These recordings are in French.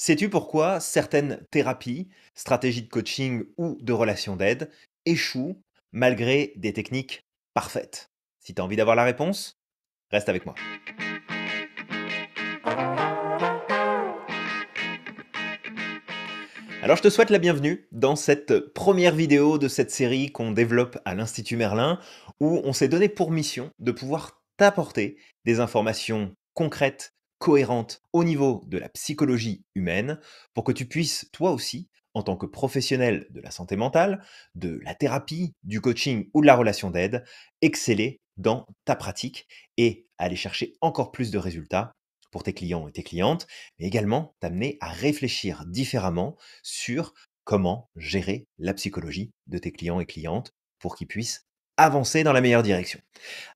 Sais-tu pourquoi certaines thérapies, stratégies de coaching ou de relations d'aide échouent malgré des techniques parfaites Si tu as envie d'avoir la réponse, reste avec moi. Alors je te souhaite la bienvenue dans cette première vidéo de cette série qu'on développe à l'Institut Merlin, où on s'est donné pour mission de pouvoir t'apporter des informations concrètes cohérente au niveau de la psychologie humaine pour que tu puisses, toi aussi, en tant que professionnel de la santé mentale, de la thérapie, du coaching ou de la relation d'aide, exceller dans ta pratique et aller chercher encore plus de résultats pour tes clients et tes clientes, mais également t'amener à réfléchir différemment sur comment gérer la psychologie de tes clients et clientes pour qu'ils puissent avancer dans la meilleure direction.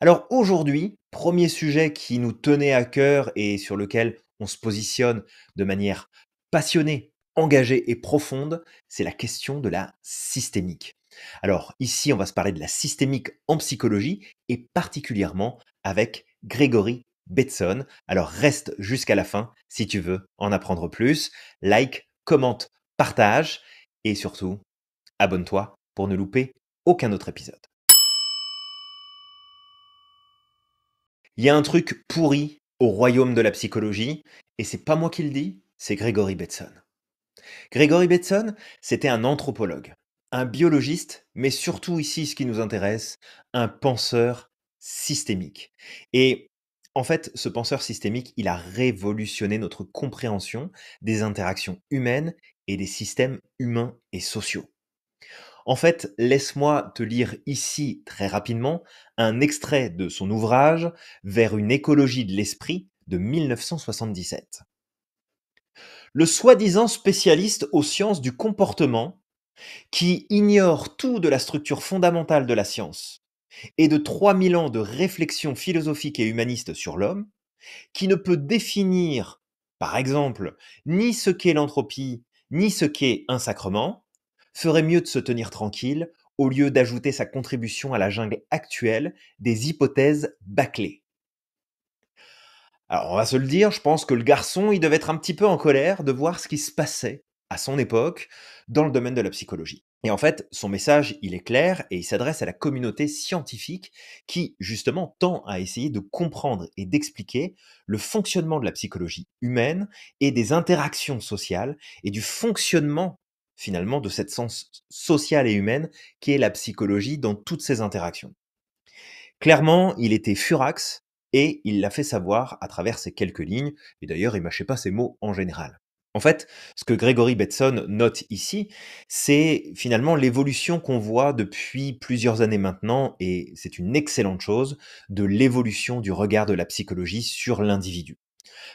Alors aujourd'hui, premier sujet qui nous tenait à cœur et sur lequel on se positionne de manière passionnée, engagée et profonde, c'est la question de la systémique. Alors ici, on va se parler de la systémique en psychologie et particulièrement avec Grégory Betson. Alors reste jusqu'à la fin si tu veux en apprendre plus. Like, commente, partage et surtout, abonne-toi pour ne louper aucun autre épisode. Il y a un truc pourri au royaume de la psychologie, et c'est pas moi qui le dis, c'est Gregory Betson. Grégory Betson, c'était un anthropologue, un biologiste, mais surtout ici ce qui nous intéresse, un penseur systémique. Et en fait, ce penseur systémique, il a révolutionné notre compréhension des interactions humaines et des systèmes humains et sociaux. En fait, laisse-moi te lire ici très rapidement un extrait de son ouvrage Vers une écologie de l'esprit de 1977. Le soi-disant spécialiste aux sciences du comportement, qui ignore tout de la structure fondamentale de la science et de 3000 ans de réflexion philosophique et humaniste sur l'homme, qui ne peut définir, par exemple, ni ce qu'est l'entropie, ni ce qu'est un sacrement, ferait mieux de se tenir tranquille au lieu d'ajouter sa contribution à la jungle actuelle des hypothèses bâclées. Alors on va se le dire, je pense que le garçon, il devait être un petit peu en colère de voir ce qui se passait à son époque dans le domaine de la psychologie. Et en fait, son message, il est clair et il s'adresse à la communauté scientifique qui, justement, tend à essayer de comprendre et d'expliquer le fonctionnement de la psychologie humaine et des interactions sociales et du fonctionnement finalement de cette sens sociale et humaine qui est la psychologie dans toutes ses interactions. Clairement, il était furax et il l'a fait savoir à travers ces quelques lignes, et d'ailleurs il mâchait pas ses mots en général. En fait, ce que Gregory Betson note ici, c'est finalement l'évolution qu'on voit depuis plusieurs années maintenant, et c'est une excellente chose, de l'évolution du regard de la psychologie sur l'individu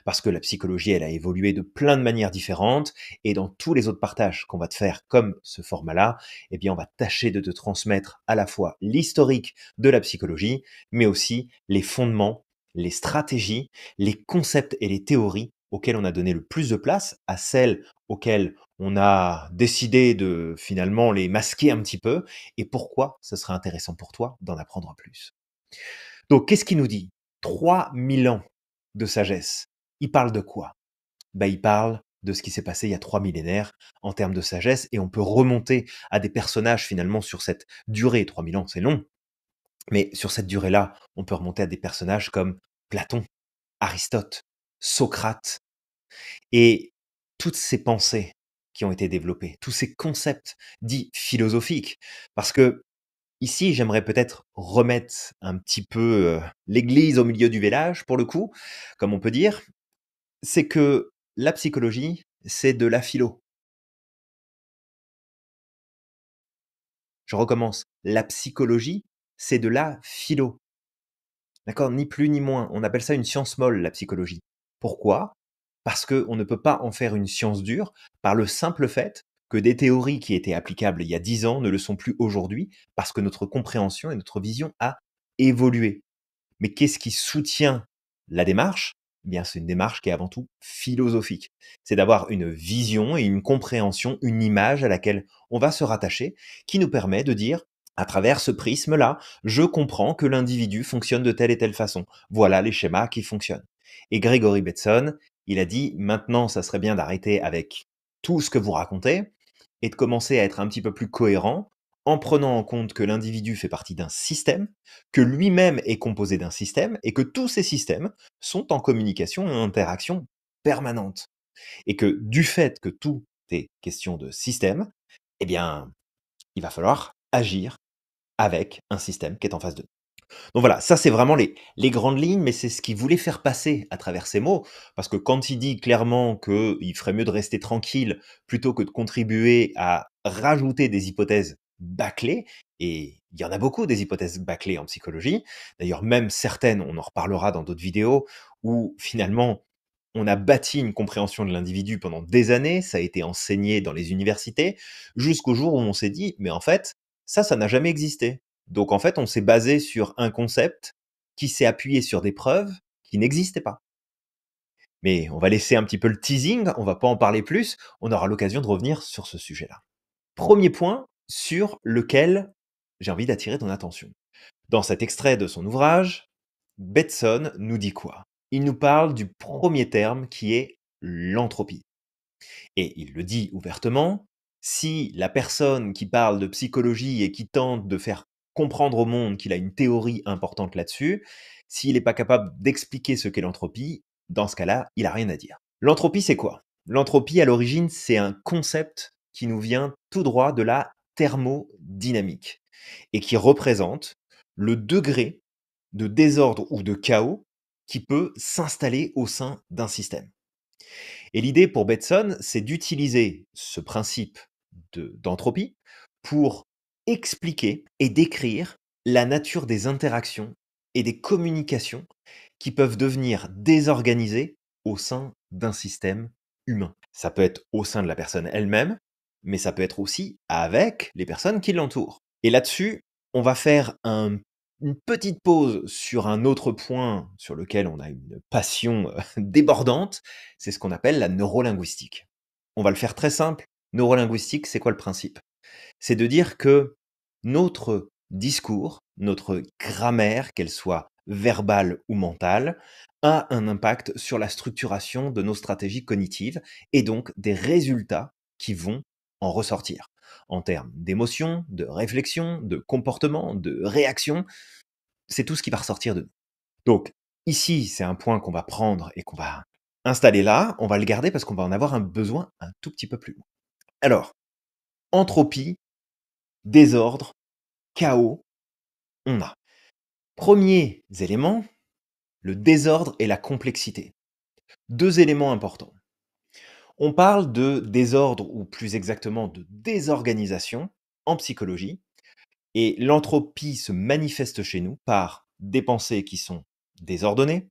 parce que la psychologie, elle a évolué de plein de manières différentes, et dans tous les autres partages qu'on va te faire, comme ce format-là, eh bien, on va tâcher de te transmettre à la fois l'historique de la psychologie, mais aussi les fondements, les stratégies, les concepts et les théories auxquelles on a donné le plus de place, à celles auxquelles on a décidé de finalement les masquer un petit peu, et pourquoi ce serait intéressant pour toi d'en apprendre plus. Donc, qu'est-ce qui nous dit 3000 ans de sagesse. Il parle de quoi ben, Il parle de ce qui s'est passé il y a trois millénaires en termes de sagesse, et on peut remonter à des personnages finalement sur cette durée. 3000 ans, c'est long, mais sur cette durée-là, on peut remonter à des personnages comme Platon, Aristote, Socrate, et toutes ces pensées qui ont été développées, tous ces concepts dits philosophiques, parce que Ici, j'aimerais peut-être remettre un petit peu l'église au milieu du village, pour le coup, comme on peut dire. C'est que la psychologie, c'est de la philo. Je recommence. La psychologie, c'est de la philo. D'accord Ni plus ni moins. On appelle ça une science molle, la psychologie. Pourquoi Parce qu'on ne peut pas en faire une science dure par le simple fait que des théories qui étaient applicables il y a dix ans ne le sont plus aujourd'hui parce que notre compréhension et notre vision a évolué. Mais qu'est-ce qui soutient la démarche eh Bien, c'est une démarche qui est avant tout philosophique. C'est d'avoir une vision et une compréhension, une image à laquelle on va se rattacher, qui nous permet de dire à travers ce prisme-là, je comprends que l'individu fonctionne de telle et telle façon. Voilà les schémas qui fonctionnent. Et Gregory Betson, il a dit, maintenant, ça serait bien d'arrêter avec tout ce que vous racontez et de commencer à être un petit peu plus cohérent en prenant en compte que l'individu fait partie d'un système, que lui-même est composé d'un système et que tous ces systèmes sont en communication et en interaction permanente. Et que du fait que tout est question de système, eh bien, il va falloir agir avec un système qui est en face de nous. Donc voilà, ça c'est vraiment les, grandes lignes, mais c'est ce qu'il voulait faire passer à travers ces mots, parce que quand il dit clairement qu'il ferait mieux de rester tranquille plutôt que de contribuer à rajouter des hypothèses bâclées, et il y en a beaucoup des hypothèses bâclées en psychologie, d'ailleurs même certaines, on en reparlera dans d'autres vidéos, où finalement on a bâti une compréhension de l'individu pendant des années, ça a été enseigné dans les universités, jusqu'au jour où on s'est dit, mais en fait, ça, ça n'a jamais existé. Donc en fait, on s'est basé sur un concept qui s'est appuyé sur des preuves qui n'existaient pas. Mais on va laisser un petit peu le teasing, on va pas en parler plus, on aura l'occasion de revenir sur ce sujet-là. Premier point sur lequel j'ai envie d'attirer ton attention. Dans cet extrait de son ouvrage, Betson nous dit quoi Il nous parle du premier terme qui est l'entropie. Et il le dit ouvertement, si la personne qui parle de psychologie et qui tente de faire comprendre au monde qu'il a une théorie importante là-dessus, s'il n'est pas capable d'expliquer ce qu'est l'entropie, dans ce cas-là, il n'a rien à dire. L'entropie, c'est quoi L'entropie, à l'origine, c'est un concept qui nous vient tout droit de la thermodynamique et qui représente le degré de désordre ou de chaos qui peut s'installer au sein d'un système. Et l'idée pour Betson, c'est d'utiliser ce principe d'entropie pour expliquer et décrire la nature des interactions et des communications qui peuvent devenir désorganisées au sein d'un système humain. Ça peut être au sein de la personne elle-même, mais ça peut être aussi avec les personnes qui l'entourent. Et là-dessus, on va faire une petite pause sur un autre point sur lequel on a une passion euh, débordante, c'est ce qu'on appelle la neurolinguistique. On va le faire très simple. Neurolinguistique, c'est quoi le principe C'est de dire que notre discours, notre grammaire, qu'elle soit verbale ou mentale, a un impact sur la structuration de nos stratégies cognitives et donc des résultats qui vont en ressortir en termes d'émotion, de réflexion, de comportement, de réaction. C'est tout ce qui va ressortir de nous. Donc ici, c'est un point qu'on va prendre et qu'on va installer là. On va le garder parce qu'on va en avoir un besoin un tout petit peu plus loin. Alors, entropie, désordre, chaos on a. Premier élément, le désordre et la complexité. Deux éléments importants. On parle de désordre ou plus exactement de désorganisation en psychologie et l'entropie se manifeste chez nous par des pensées qui sont désordonnées,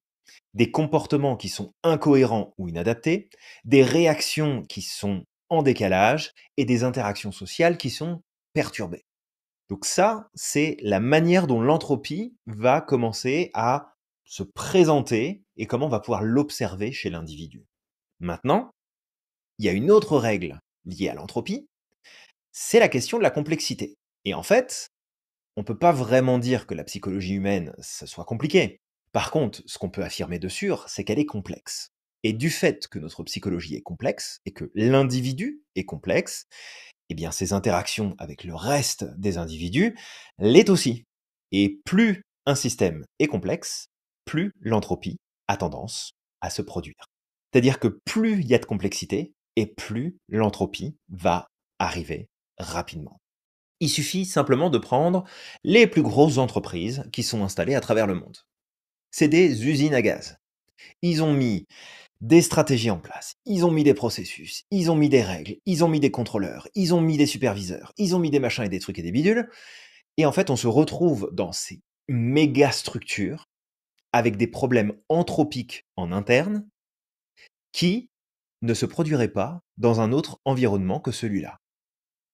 des comportements qui sont incohérents ou inadaptés, des réactions qui sont en décalage et des interactions sociales qui sont perturbées. Donc ça, c'est la manière dont l'entropie va commencer à se présenter et comment on va pouvoir l'observer chez l'individu. Maintenant, il y a une autre règle liée à l'entropie, c'est la question de la complexité. Et en fait, on ne peut pas vraiment dire que la psychologie humaine, ça soit compliqué. Par contre, ce qu'on peut affirmer de sûr, c'est qu'elle est complexe. Et du fait que notre psychologie est complexe et que l'individu est complexe, et eh bien, ces interactions avec le reste des individus l'est aussi. Et plus un système est complexe, plus l'entropie a tendance à se produire. C'est-à-dire que plus il y a de complexité, et plus l'entropie va arriver rapidement. Il suffit simplement de prendre les plus grosses entreprises qui sont installées à travers le monde. C'est des usines à gaz. Ils ont mis des stratégies en place. Ils ont mis des processus, ils ont mis des règles, ils ont mis des contrôleurs, ils ont mis des superviseurs, ils ont mis des machins et des trucs et des bidules. Et en fait, on se retrouve dans ces méga structures avec des problèmes anthropiques en interne qui ne se produiraient pas dans un autre environnement que celui-là.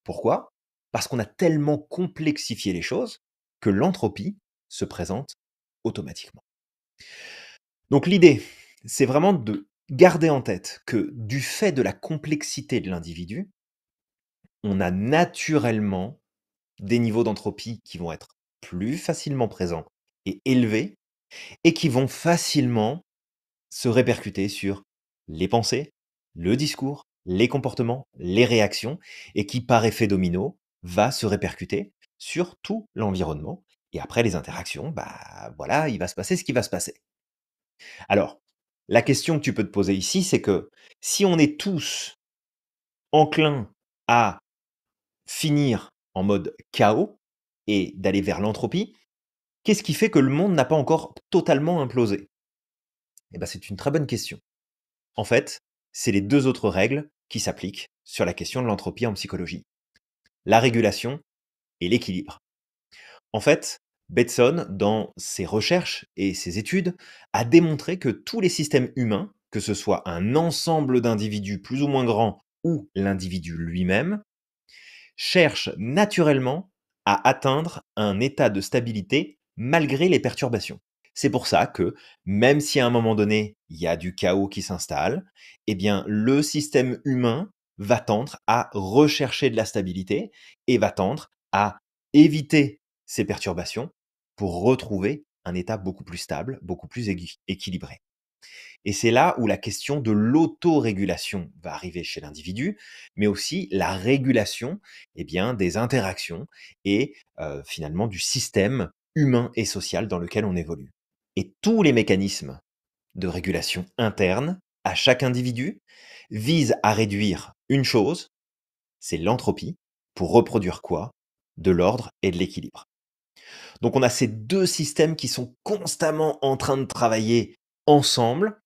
Pourquoi Parce qu'on a tellement complexifié les choses que l'entropie se présente automatiquement. Donc l'idée, c'est vraiment de Gardez en tête que du fait de la complexité de l'individu, on a naturellement des niveaux d'entropie qui vont être plus facilement présents et élevés, et qui vont facilement se répercuter sur les pensées, le discours, les comportements, les réactions, et qui, par effet domino, va se répercuter sur tout l'environnement. Et après les interactions, bah voilà, il va se passer ce qui va se passer. Alors, la question que tu peux te poser ici, c'est que si on est tous enclins à finir en mode chaos et d'aller vers l'entropie, qu'est-ce qui fait que le monde n'a pas encore totalement implosé Eh bien, c'est une très bonne question. En fait, c'est les deux autres règles qui s'appliquent sur la question de l'entropie en psychologie. La régulation et l'équilibre. En fait, Betson, dans ses recherches et ses études, a démontré que tous les systèmes humains, que ce soit un ensemble d'individus plus ou moins grands ou l'individu lui-même, cherchent naturellement à atteindre un état de stabilité malgré les perturbations. C'est pour ça que, même si à un moment donné, il y a du chaos qui s'installe, eh bien, le système humain va tendre à rechercher de la stabilité et va tendre à éviter ces perturbations pour retrouver un état beaucoup plus stable, beaucoup plus équilibré. Et c'est là où la question de l'autorégulation va arriver chez l'individu, mais aussi la régulation eh bien, des interactions et euh, finalement du système humain et social dans lequel on évolue. Et tous les mécanismes de régulation interne à chaque individu visent à réduire une chose, c'est l'entropie, pour reproduire quoi De l'ordre et de l'équilibre. Donc on a ces deux systèmes qui sont constamment en train de travailler ensemble,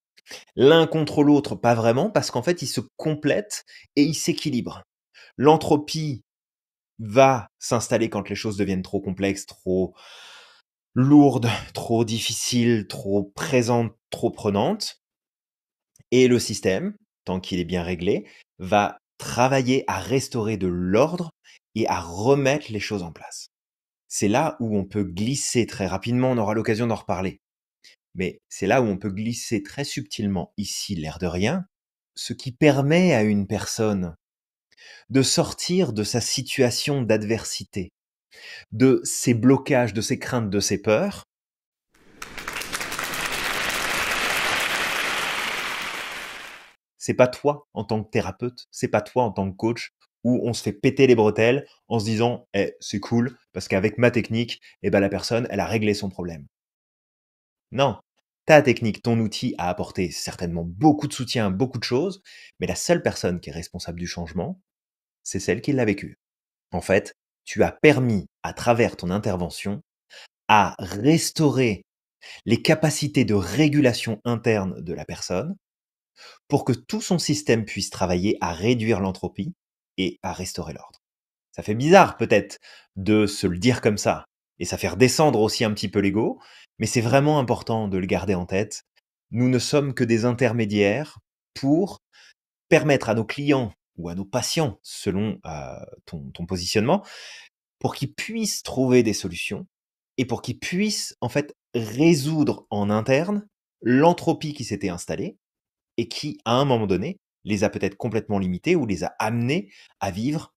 l'un contre l'autre, pas vraiment, parce qu'en fait, ils se complètent et ils s'équilibrent. L'entropie va s'installer quand les choses deviennent trop complexes, trop lourdes, trop difficiles, trop présentes, trop prenantes. Et le système, tant qu'il est bien réglé, va travailler à restaurer de l'ordre et à remettre les choses en place c'est là où on peut glisser très rapidement, on aura l'occasion d'en reparler. Mais c'est là où on peut glisser très subtilement, ici, l'air de rien, ce qui permet à une personne de sortir de sa situation d'adversité, de ses blocages, de ses craintes, de ses peurs, c'est pas toi en tant que thérapeute, c'est pas toi en tant que coach où on se fait péter les bretelles en se disant eh, c'est cool parce qu'avec ma technique, eh ben, la personne, elle a réglé son problème. Non, ta technique, ton outil a apporté certainement beaucoup de soutien, beaucoup de choses, mais la seule personne qui est responsable du changement, c'est celle qui l'a vécu. En fait, tu as permis, à travers ton intervention, à restaurer les capacités de régulation interne de la personne pour que tout son système puisse travailler à réduire l'entropie et à restaurer l'ordre. Ça fait bizarre peut-être de se le dire comme ça, et ça fait descendre aussi un petit peu l'ego, mais c'est vraiment important de le garder en tête. Nous ne sommes que des intermédiaires pour permettre à nos clients ou à nos patients, selon euh, ton positionnement, pour qu'ils puissent trouver des solutions et pour qu'ils puissent en fait résoudre en interne l'entropie qui s'était installée et qui, à un moment donné, les a peut-être complètement limités ou les a amenés à vivre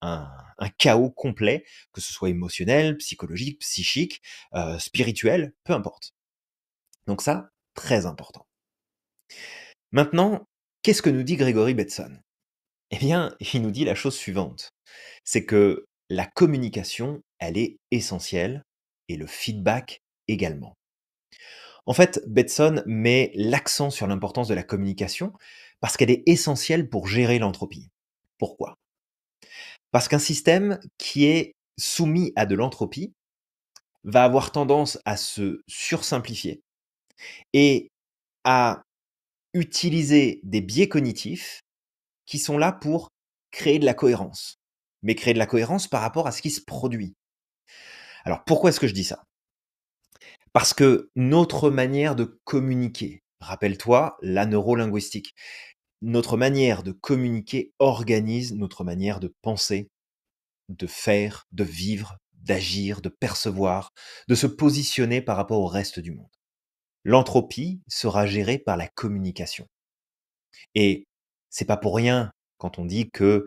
un, chaos complet, que ce soit émotionnel, psychologique, psychique, euh, spirituel, peu importe. Donc ça, très important. Maintenant, qu'est-ce que nous dit Grégory Betson Eh bien, il nous dit la chose suivante, c'est que la communication, elle est essentielle, et le feedback également. En fait, Betson met l'accent sur l'importance de la communication parce qu'elle est essentielle pour gérer l'entropie. Pourquoi Parce qu'un système qui est soumis à de l'entropie va avoir tendance à se sursimplifier et à utiliser des biais cognitifs qui sont là pour créer de la cohérence, mais créer de la cohérence par rapport à ce qui se produit. Alors pourquoi est-ce que je dis ça Parce que notre manière de communiquer, rappelle-toi la neurolinguistique, notre manière de communiquer organise notre manière de penser, de faire, de vivre, d'agir, de percevoir, de se positionner par rapport au reste du monde. L'entropie sera gérée par la communication. Et c'est pas pour rien quand on dit que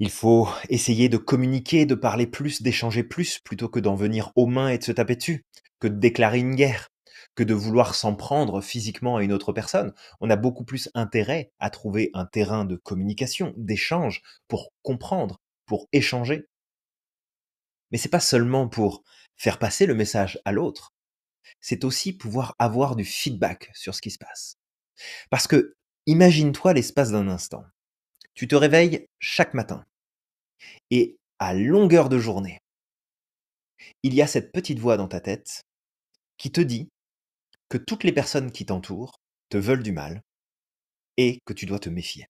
il faut essayer de communiquer, de parler plus, d'échanger plus, plutôt que d'en venir aux mains et de se taper dessus, que de déclarer une guerre, que de vouloir s'en prendre physiquement à une autre personne. On a beaucoup plus intérêt à trouver un terrain de communication, d'échange, pour comprendre, pour échanger. Mais c'est pas seulement pour faire passer le message à l'autre, c'est aussi pouvoir avoir du feedback sur ce qui se passe. Parce que imagine-toi l'espace d'un instant. Tu te réveilles chaque matin et à longueur de journée, il y a cette petite voix dans ta tête qui te dit que toutes les personnes qui t'entourent te veulent du mal et que tu dois te méfier.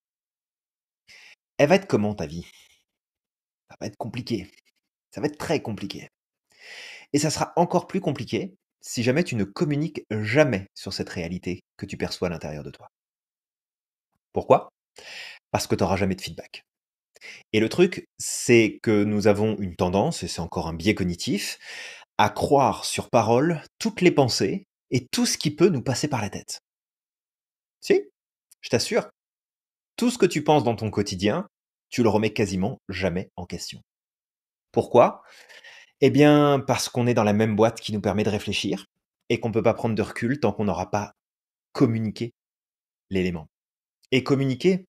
Elle va être comment ta vie Ça va être compliqué. Ça va être très compliqué. Et ça sera encore plus compliqué si jamais tu ne communiques jamais sur cette réalité que tu perçois à l'intérieur de toi. Pourquoi Parce que tu n'auras jamais de feedback. Et le truc, c'est que nous avons une tendance, et c'est encore un biais cognitif, à croire sur parole toutes les pensées et tout ce qui peut nous passer par la tête. Si, je t'assure, tout ce que tu penses dans ton quotidien, tu le remets quasiment jamais en question. Pourquoi Eh bien, parce qu'on est dans la même boîte qui nous permet de réfléchir et qu'on ne peut pas prendre de recul tant qu'on n'aura pas communiqué l'élément. Et communiquer,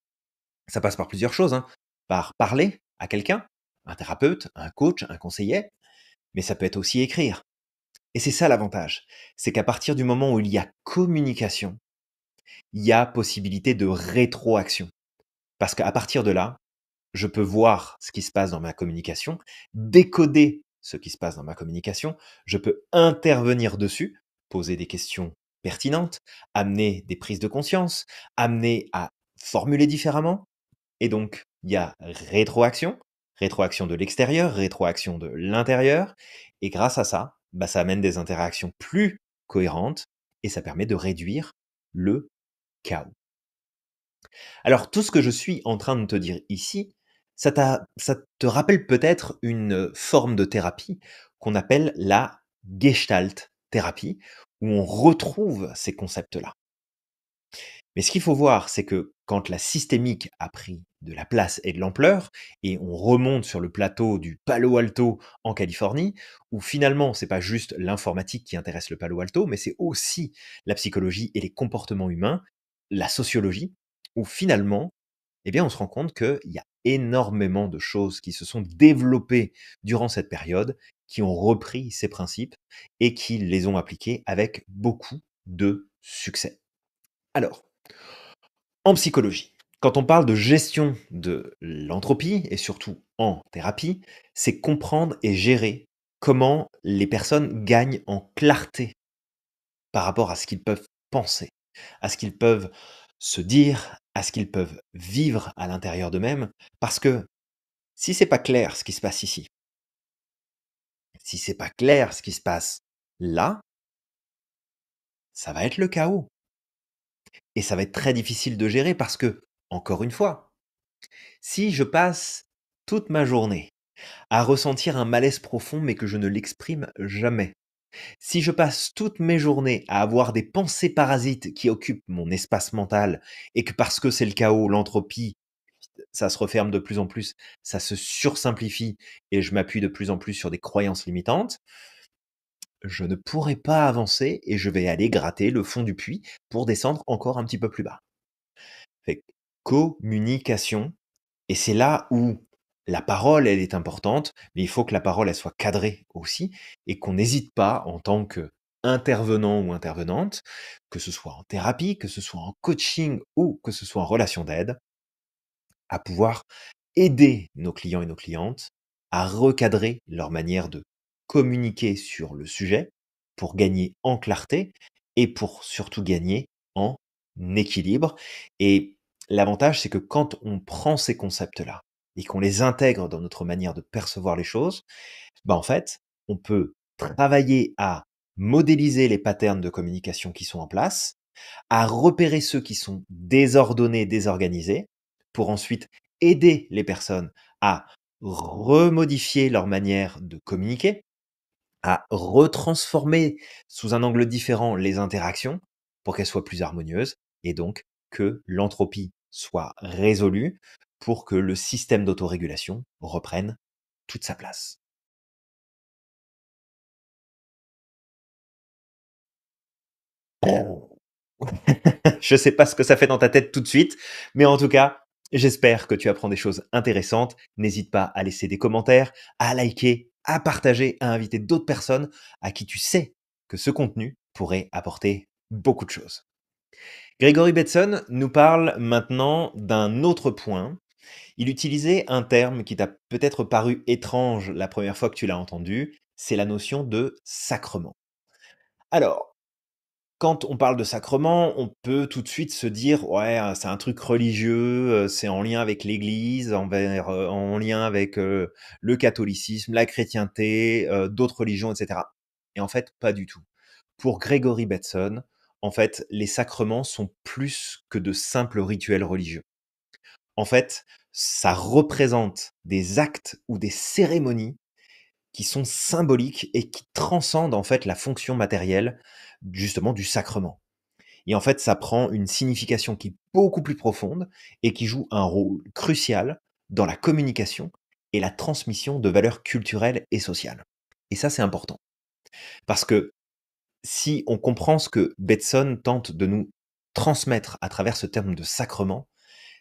ça passe par plusieurs choses. Hein. Par parler à quelqu'un, un thérapeute, un coach, un conseiller, mais ça peut être aussi écrire, et c'est ça l'avantage, c'est qu'à partir du moment où il y a communication, il y a possibilité de rétroaction. Parce qu'à partir de là, je peux voir ce qui se passe dans ma communication, décoder ce qui se passe dans ma communication, je peux intervenir dessus, poser des questions pertinentes, amener des prises de conscience, amener à formuler différemment. Et donc, il y a rétroaction, rétroaction de l'extérieur, rétroaction de l'intérieur. Et grâce à ça, bah, ça amène des interactions plus cohérentes et ça permet de réduire le chaos. Alors tout ce que je suis en train de te dire ici, ça, ça te rappelle peut-être une forme de thérapie qu'on appelle la gestalt thérapie, où on retrouve ces concepts-là. Mais ce qu'il faut voir, c'est que quand la systémique a pris de la place et de l'ampleur, et on remonte sur le plateau du Palo Alto en Californie, où finalement c'est pas juste l'informatique qui intéresse le Palo Alto, mais c'est aussi la psychologie et les comportements humains, la sociologie, où finalement, eh bien, on se rend compte qu'il y a énormément de choses qui se sont développées durant cette période, qui ont repris ces principes et qui les ont appliqués avec beaucoup de succès. Alors, en psychologie, quand on parle de gestion de l'entropie, et surtout en thérapie, c'est comprendre et gérer comment les personnes gagnent en clarté par rapport à ce qu'ils peuvent penser, à ce qu'ils peuvent se dire, à ce qu'ils peuvent vivre à l'intérieur d'eux-mêmes, parce que si c'est pas clair ce qui se passe ici, si c'est pas clair ce qui se passe là, ça va être le chaos. Et ça va être très difficile de gérer parce que, encore une fois, si je passe toute ma journée à ressentir un malaise profond mais que je ne l'exprime jamais, si je passe toutes mes journées à avoir des pensées parasites qui occupent mon espace mental et que parce que c'est le chaos, l'entropie, ça se referme de plus en plus, ça se sursimplifie et je m'appuie de plus en plus sur des croyances limitantes, je ne pourrai pas avancer et je vais aller gratter le fond du puits pour descendre encore un petit peu plus bas. Fait, communication, et c'est là où la parole, elle est importante, mais il faut que la parole, elle soit cadrée aussi, et qu'on n'hésite pas en tant que intervenant ou intervenante, que ce soit en thérapie, que ce soit en coaching ou que ce soit en relation d'aide, à pouvoir aider nos clients et nos clientes à recadrer leur manière de communiquer sur le sujet pour gagner en clarté et pour surtout gagner en équilibre. Et l'avantage, c'est que quand on prend ces concepts-là et qu'on les intègre dans notre manière de percevoir les choses, bah en fait, on peut travailler à modéliser les patterns de communication qui sont en place, à repérer ceux qui sont désordonnés, désorganisés, pour ensuite aider les personnes à remodifier leur manière de communiquer, à retransformer sous un angle différent les interactions pour qu'elles soient plus harmonieuses et donc que l'entropie soit résolue pour que le système d'autorégulation reprenne toute sa place. Je ne sais pas ce que ça fait dans ta tête tout de suite, mais en tout cas, j'espère que tu apprends des choses intéressantes. N'hésite pas à laisser des commentaires, à liker à partager, à inviter d'autres personnes à qui tu sais que ce contenu pourrait apporter beaucoup de choses. Grégory Betson nous parle maintenant d'un autre point. Il utilisait un terme qui t'a peut-être paru étrange la première fois que tu l'as entendu, c'est la notion de sacrement. Alors, quand on parle de sacrement, on peut tout de suite se dire ouais, hein, c'est un truc religieux, euh, c'est en lien avec l'Église, euh, en, lien avec euh, le catholicisme, la chrétienté, d'autres religions, etc. Et en fait, pas du tout. Pour Gregory Betson, en fait, les sacrements sont plus que de simples rituels religieux. En fait, ça représente des actes ou des cérémonies qui sont symboliques et qui transcendent en fait la fonction matérielle justement du sacrement. Et en fait, ça prend une signification qui est beaucoup plus profonde et qui joue un rôle crucial dans la communication et la transmission de valeurs culturelles et sociales. Et ça, c'est important. Parce que si on comprend ce que Betson tente de nous transmettre à travers ce terme de sacrement,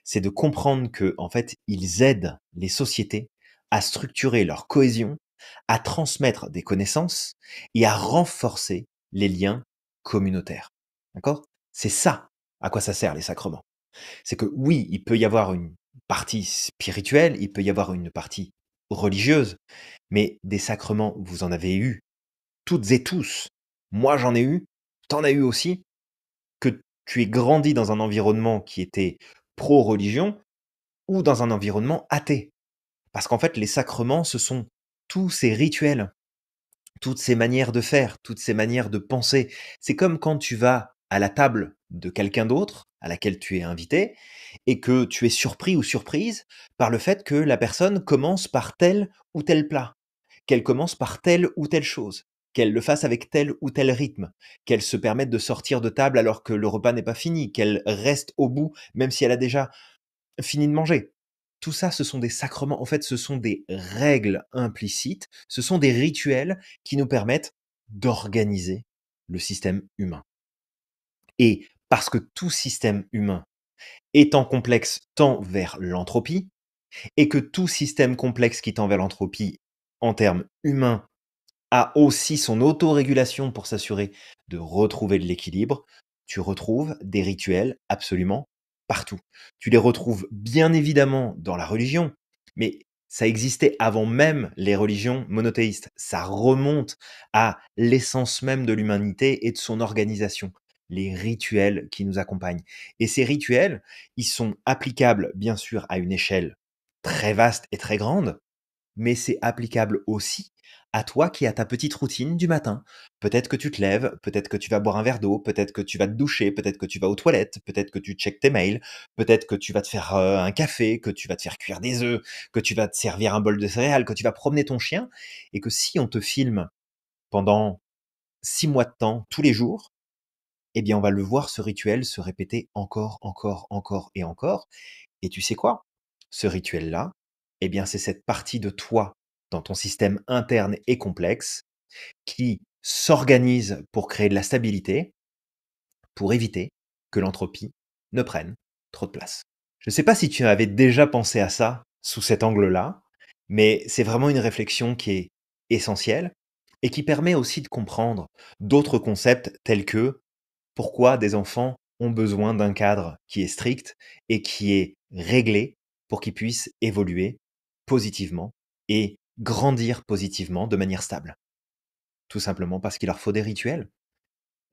c'est de comprendre que, en fait, ils aident les sociétés à structurer leur cohésion, à transmettre des connaissances et à renforcer les liens communautaire. D'accord C'est ça à quoi ça sert les sacrements. C'est que oui, il peut y avoir une partie spirituelle, il peut y avoir une partie religieuse, mais des sacrements, vous en avez eu, toutes et tous. Moi, j'en ai eu, t'en as eu aussi, que tu aies grandi dans un environnement qui était pro-religion ou dans un environnement athée. Parce qu'en fait, les sacrements, ce sont tous ces rituels toutes ces manières de faire, toutes ces manières de penser. C'est comme quand tu vas à la table de quelqu'un d'autre à laquelle tu es invité et que tu es surpris ou surprise par le fait que la personne commence par tel ou tel plat, qu'elle commence par telle ou telle chose, qu'elle le fasse avec tel ou tel rythme, qu'elle se permette de sortir de table alors que le repas n'est pas fini, qu'elle reste au bout même si elle a déjà fini de manger. Tout ça, ce sont des sacrements, en fait, ce sont des règles implicites, ce sont des rituels qui nous permettent d'organiser le système humain. Et parce que tout système humain étant complexe tend vers l'entropie, et que tout système complexe qui tend vers l'entropie en termes humains a aussi son autorégulation pour s'assurer de retrouver de l'équilibre, tu retrouves des rituels absolument partout. Tu les retrouves bien évidemment dans la religion, mais ça existait avant même les religions monothéistes. Ça remonte à l'essence même de l'humanité et de son organisation, les rituels qui nous accompagnent. Et ces rituels, ils sont applicables bien sûr à une échelle très vaste et très grande, mais c'est applicable aussi à toi qui as ta petite routine du matin. Peut-être que tu te lèves, peut-être que tu vas boire un verre d'eau, peut-être que tu vas te doucher, peut-être que tu vas aux toilettes, peut-être que tu checkes tes mails, peut-être que tu vas te faire euh, un café, que tu vas te faire cuire des œufs, que tu vas te servir un bol de céréales, que tu vas promener ton chien, et que si on te filme pendant six mois de temps, tous les jours, eh bien on va le voir ce rituel se répéter encore, encore, encore et encore. Et tu sais quoi Ce rituel-là, eh bien c'est cette partie de toi dans ton système interne et complexe qui s'organise pour créer de la stabilité, pour éviter que l'entropie ne prenne trop de place. Je ne sais pas si tu avais déjà pensé à ça sous cet angle-là, mais c'est vraiment une réflexion qui est essentielle et qui permet aussi de comprendre d'autres concepts tels que pourquoi des enfants ont besoin d'un cadre qui est strict et qui est réglé pour qu'ils puissent évoluer positivement et grandir positivement de manière stable. Tout simplement parce qu'il leur faut des rituels.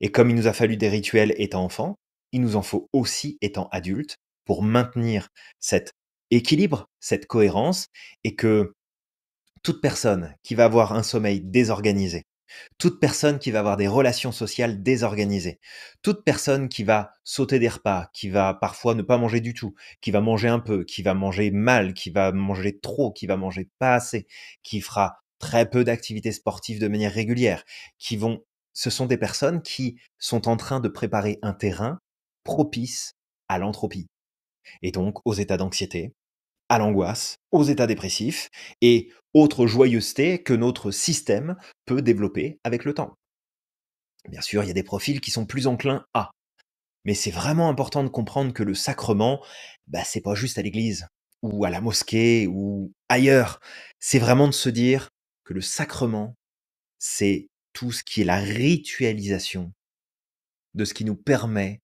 Et comme il nous a fallu des rituels étant enfant, il nous en faut aussi étant adulte pour maintenir cet équilibre, cette cohérence, et que toute personne qui va avoir un sommeil désorganisé, toute personne qui va avoir des relations sociales désorganisées, toute personne qui va sauter des repas, qui va parfois ne pas manger du tout, qui va manger un peu, qui va manger mal, qui va manger trop, qui va manger pas assez, qui fera très peu d'activités sportives de manière régulière, qui vont, ce sont des personnes qui sont en train de préparer un terrain propice à l'entropie et donc aux états d'anxiété, à l'angoisse, aux états dépressifs et autre joyeuseté que notre système peut développer avec le temps. Bien sûr, il y a des profils qui sont plus enclins à. Mais c'est vraiment important de comprendre que le sacrement, bah, c'est pas juste à l'église, ou à la mosquée, ou ailleurs. C'est vraiment de se dire que le sacrement, c'est tout ce qui est la ritualisation de ce qui nous permet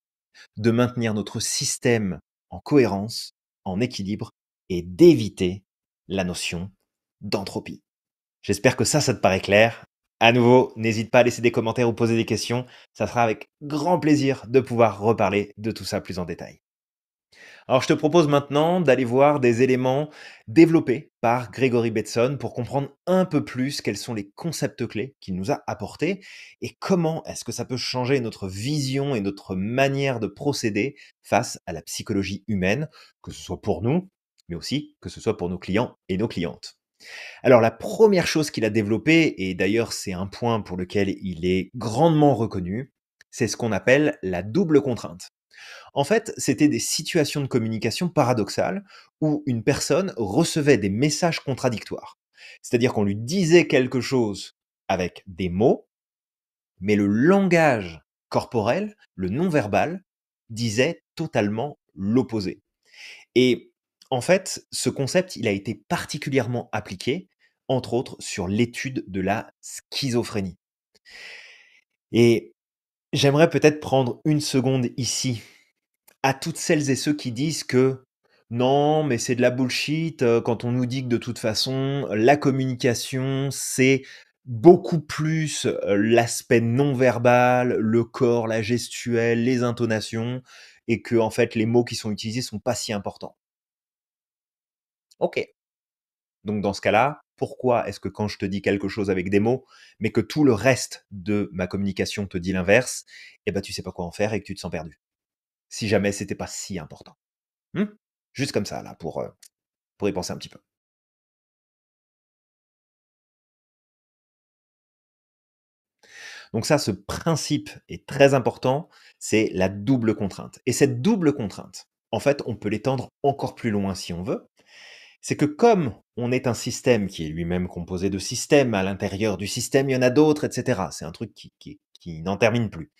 de maintenir notre système en cohérence, en équilibre, et d'éviter la notion d'entropie. J'espère que ça, ça te paraît clair. À nouveau, n'hésite pas à laisser des commentaires ou poser des questions. Ça sera avec grand plaisir de pouvoir reparler de tout ça plus en détail. Alors, je te propose maintenant d'aller voir des éléments développés par Gregory Betson pour comprendre un peu plus quels sont les concepts clés qu'il nous a apportés et comment est-ce que ça peut changer notre vision et notre manière de procéder face à la psychologie humaine, que ce soit pour nous, mais aussi que ce soit pour nos clients et nos clientes. Alors la première chose qu'il a développée, et d'ailleurs c'est un point pour lequel il est grandement reconnu, c'est ce qu'on appelle la double contrainte. En fait, c'était des situations de communication paradoxales où une personne recevait des messages contradictoires. C'est-à-dire qu'on lui disait quelque chose avec des mots, mais le langage corporel, le non-verbal, disait totalement l'opposé. Et en fait, ce concept, il a été particulièrement appliqué, entre autres, sur l'étude de la schizophrénie. Et j'aimerais peut-être prendre une seconde ici à toutes celles et ceux qui disent que non, mais c'est de la bullshit euh, quand on nous dit que de toute façon, la communication, c'est beaucoup plus euh, l'aspect non verbal, le corps, la gestuelle, les intonations, et que en fait les mots qui sont utilisés sont pas si importants. Ok. Donc dans ce cas-là, pourquoi est-ce que quand je te dis quelque chose avec des mots, mais que tout le reste de ma communication te dit l'inverse, eh ben tu sais pas quoi en faire et que tu te sens perdu. Si jamais c'était pas si important. Mmh. Juste comme ça là pour euh, pour y penser un petit peu. Donc ça, ce principe est très important, c'est la double contrainte. Et cette double contrainte, en fait, on peut l'étendre encore plus loin si on veut, c'est que comme on est un système qui est lui-même composé de systèmes, à l'intérieur du système, il y en a d'autres, etc. C'est un truc qui, n'en termine plus.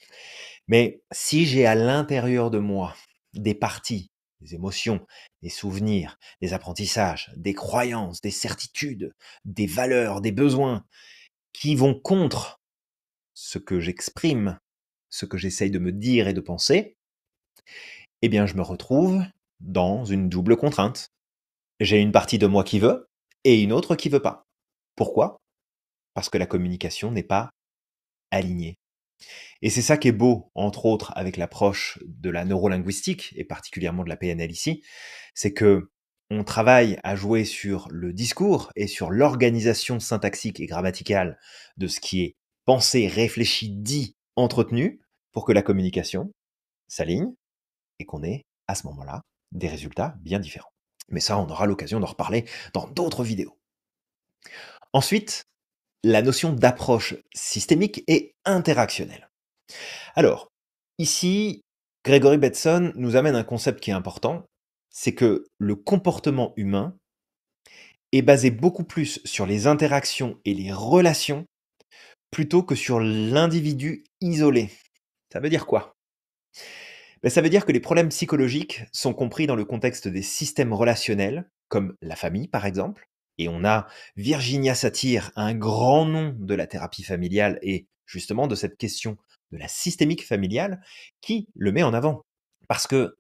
Mais si j'ai à l'intérieur de moi des parties, des émotions, des souvenirs, des apprentissages, des croyances, des certitudes, des valeurs, des besoins, qui vont contre ce que j'exprime, ce que j'essaye de me dire et de penser, eh bien je me retrouve dans une double contrainte. J'ai une partie de moi qui veut et une autre qui veut pas. Pourquoi Parce que la communication n'est pas alignée. Et c'est ça qui est beau, entre autres, avec l'approche de la neurolinguistique et particulièrement de la PNL ici, c'est que on travaille à jouer sur le discours et sur l'organisation syntaxique et grammaticale de ce qui est pensé, réfléchi, dit, entretenu, pour que la communication s'aligne et qu'on ait à ce moment-là des résultats bien différents. Mais ça, on aura l'occasion d'en reparler dans d'autres vidéos. Ensuite, la notion d'approche systémique et interactionnelle. Alors, ici, Gregory Betson nous amène un concept qui est important, c'est que le comportement humain est basé beaucoup plus sur les interactions et les relations plutôt que sur l'individu isolé. Ça veut dire quoi bah, ça veut dire que les problèmes psychologiques sont compris dans le contexte des systèmes relationnels, comme la famille par exemple. Et on a Virginia Satir, un grand nom de la thérapie familiale et justement de cette question de la systémique familiale, qui le met en avant. Parce que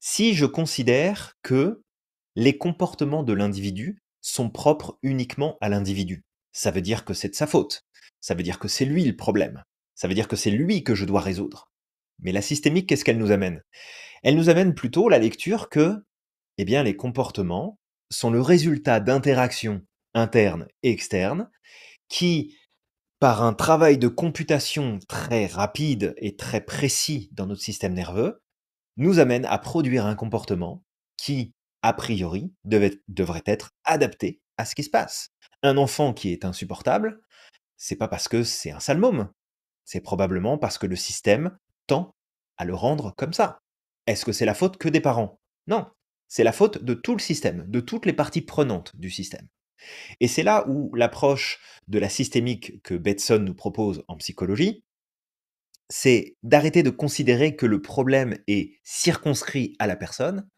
si je considère que les comportements de l'individu sont propres uniquement à l'individu, ça veut dire que c'est de sa faute. Ça veut dire que c'est lui le problème. Ça veut dire que c'est lui que je dois résoudre. Mais la systémique, qu'est-ce qu'elle nous amène Elle nous amène plutôt la lecture que eh bien, les comportements sont le résultat d'interactions internes et externes qui, par un travail de computation très rapide et très précis dans notre système nerveux, nous amène à produire un comportement qui, a priori, devrait être adapté à ce qui se passe. Un enfant qui est insupportable, c'est pas parce que c'est un salmôme, c'est probablement parce que le système temps à le rendre comme ça. Est-ce que c'est la faute que des parents Non, c'est la faute de tout le système, de toutes les parties prenantes du système. Et c'est là où l'approche de la systémique que Betson nous propose en psychologie, c'est d'arrêter de considérer que le problème est circonscrit à la personne,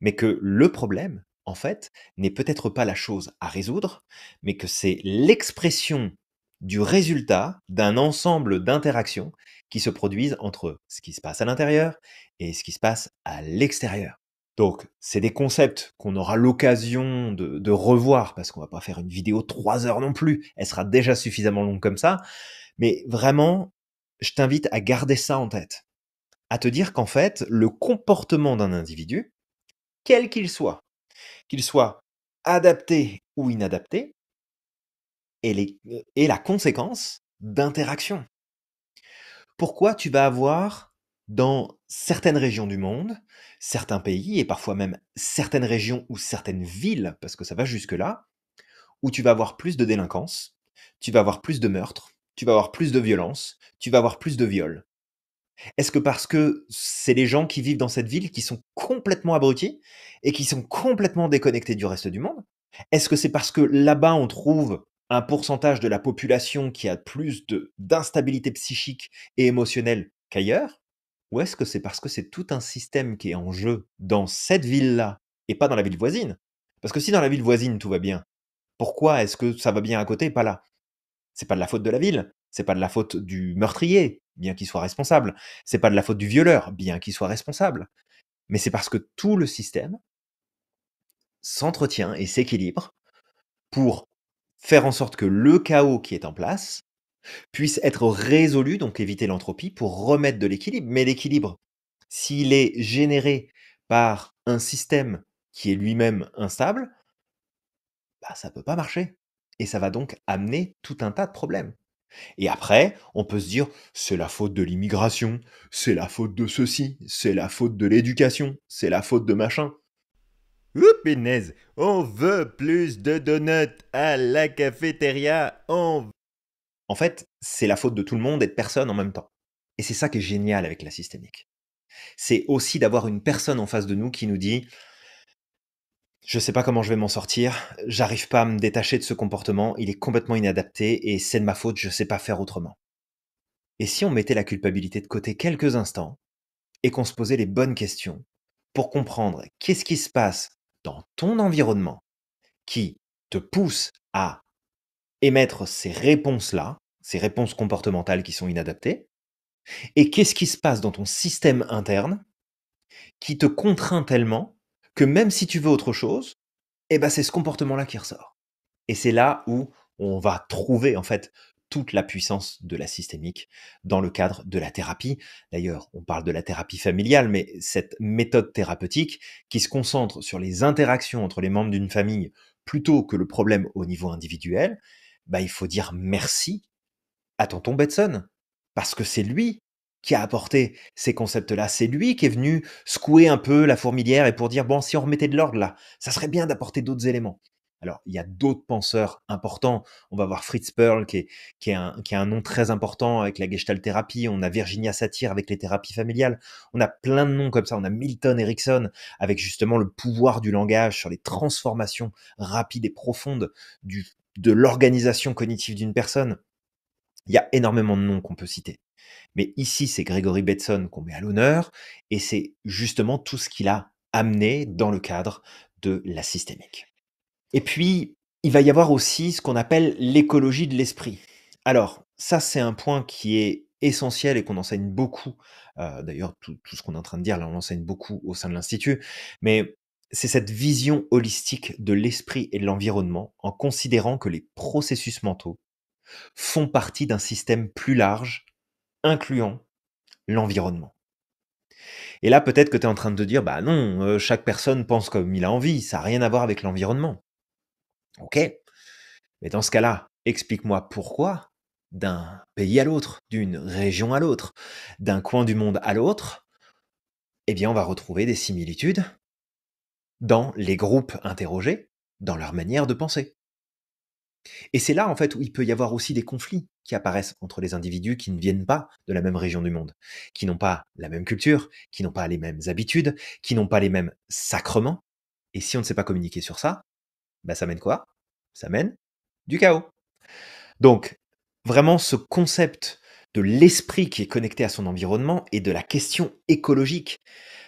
mais que le problème, en fait, n'est peut-être pas la chose à résoudre, mais que c'est l'expression du résultat d'un ensemble d'interactions qui se produisent entre ce qui se passe à l'intérieur et ce qui se passe à l'extérieur. Donc, c'est des concepts qu'on aura l'occasion de, revoir, parce qu'on va pas faire une vidéo trois heures non plus. Elle sera déjà suffisamment longue comme ça. Mais vraiment, je t'invite à garder ça en tête. À te dire qu'en fait, le comportement d'un individu, quel qu'il soit, qu'il soit adapté ou inadapté, est euh, la conséquence d'interactions pourquoi tu vas avoir dans certaines régions du monde, certains pays et parfois même certaines régions ou certaines villes, parce que ça va jusque-là, où tu vas avoir plus de délinquance, tu vas avoir plus de meurtres, tu vas avoir plus de violence, tu vas avoir plus de viols. Est-ce que parce que c'est les gens qui vivent dans cette ville qui sont complètement abrutis et qui sont complètement déconnectés du reste du monde Est-ce que c'est parce que là-bas on trouve un pourcentage de la population qui a plus d'instabilité psychique et émotionnelle qu'ailleurs Ou est-ce que c'est parce que c'est tout un système qui est en jeu dans cette ville-là et pas dans la ville voisine Parce que si dans la ville voisine tout va bien, pourquoi est-ce que ça va bien à côté et pas là C'est pas de la faute de la ville, c'est pas de la faute du meurtrier, bien qu'il soit responsable, c'est pas de la faute du violeur, bien qu'il soit responsable. Mais c'est parce que tout le système s'entretient et s'équilibre pour faire en sorte que le chaos qui est en place puisse être résolu, donc éviter l'entropie, pour remettre de l'équilibre. Mais l'équilibre, s'il est généré par un système qui est lui-même instable, bah, ça ne peut pas marcher. Et ça va donc amener tout un tas de problèmes. Et après, on peut se dire, c'est la faute de l'immigration, c'est la faute de ceci, c'est la faute de l'éducation, c'est la faute de machin on veut plus de donuts à la cafétéria, on... En fait, c'est la faute de tout le monde et de personne en même temps. Et c'est ça qui est génial avec la systémique. C'est aussi d'avoir une personne en face de nous qui nous dit je sais pas comment je vais m'en sortir, j'arrive pas à me détacher de ce comportement, il est complètement inadapté et c'est de ma faute, je sais pas faire autrement. Et si on mettait la culpabilité de côté quelques instants et qu'on se posait les bonnes questions pour comprendre qu'est-ce qui se passe dans ton environnement qui te pousse à émettre ces réponses-là, ces réponses comportementales qui sont inadaptées, et qu'est-ce qui se passe dans ton système interne qui te contraint tellement que même si tu veux autre chose, eh ben c'est ce comportement-là qui ressort. Et c'est là où on va trouver en fait toute la puissance de la systémique dans le cadre de la thérapie. D'ailleurs, on parle de la thérapie familiale, mais cette méthode thérapeutique qui se concentre sur les interactions entre les membres d'une famille plutôt que le problème au niveau individuel, bah, il faut dire merci à tonton Betson, parce que c'est lui qui a apporté ces concepts-là. C'est lui qui est venu secouer un peu la fourmilière et pour dire, bon, si on remettait de l'ordre là, ça serait bien d'apporter d'autres éléments. Alors, il y a d'autres penseurs importants. On va voir Fritz Perl, qui est, un, nom très important avec la Gestalt thérapie. On a Virginia Satir avec les thérapies familiales. On a plein de noms comme ça. On a Milton Erickson avec justement le pouvoir du langage sur les transformations rapides et profondes de l'organisation cognitive d'une personne. Il y a énormément de noms qu'on peut citer. Mais ici, c'est Gregory Bateson qu'on met à l'honneur et c'est justement tout ce qu'il a amené dans le cadre de la systémique. Et puis, il va y avoir aussi ce qu'on appelle l'écologie de l'esprit. Alors, ça, c'est un point qui est essentiel et qu'on enseigne beaucoup. Euh, d'ailleurs, tout, ce qu'on est en train de dire, là, on l'enseigne beaucoup au sein de l'Institut. Mais c'est cette vision holistique de l'esprit et de l'environnement en considérant que les processus mentaux font partie d'un système plus large, incluant l'environnement. Et là, peut-être que tu es en train de te dire, bah non, euh, chaque personne pense comme il a envie, ça n'a rien à voir avec l'environnement. Ok, mais dans ce cas-là, explique-moi pourquoi d'un pays à l'autre, d'une région à l'autre, d'un coin du monde à l'autre, eh bien on va retrouver des similitudes dans les groupes interrogés, dans leur manière de penser. Et c'est là en fait où il peut y avoir aussi des conflits qui apparaissent entre les individus qui ne viennent pas de la même région du monde, qui n'ont pas la même culture, qui n'ont pas les mêmes habitudes, qui n'ont pas les mêmes sacrements. Et si on ne sait pas communiquer sur ça, bah, ça mène quoi ça mène du chaos. Donc, vraiment ce concept de l'esprit qui est connecté à son environnement et de la question écologique.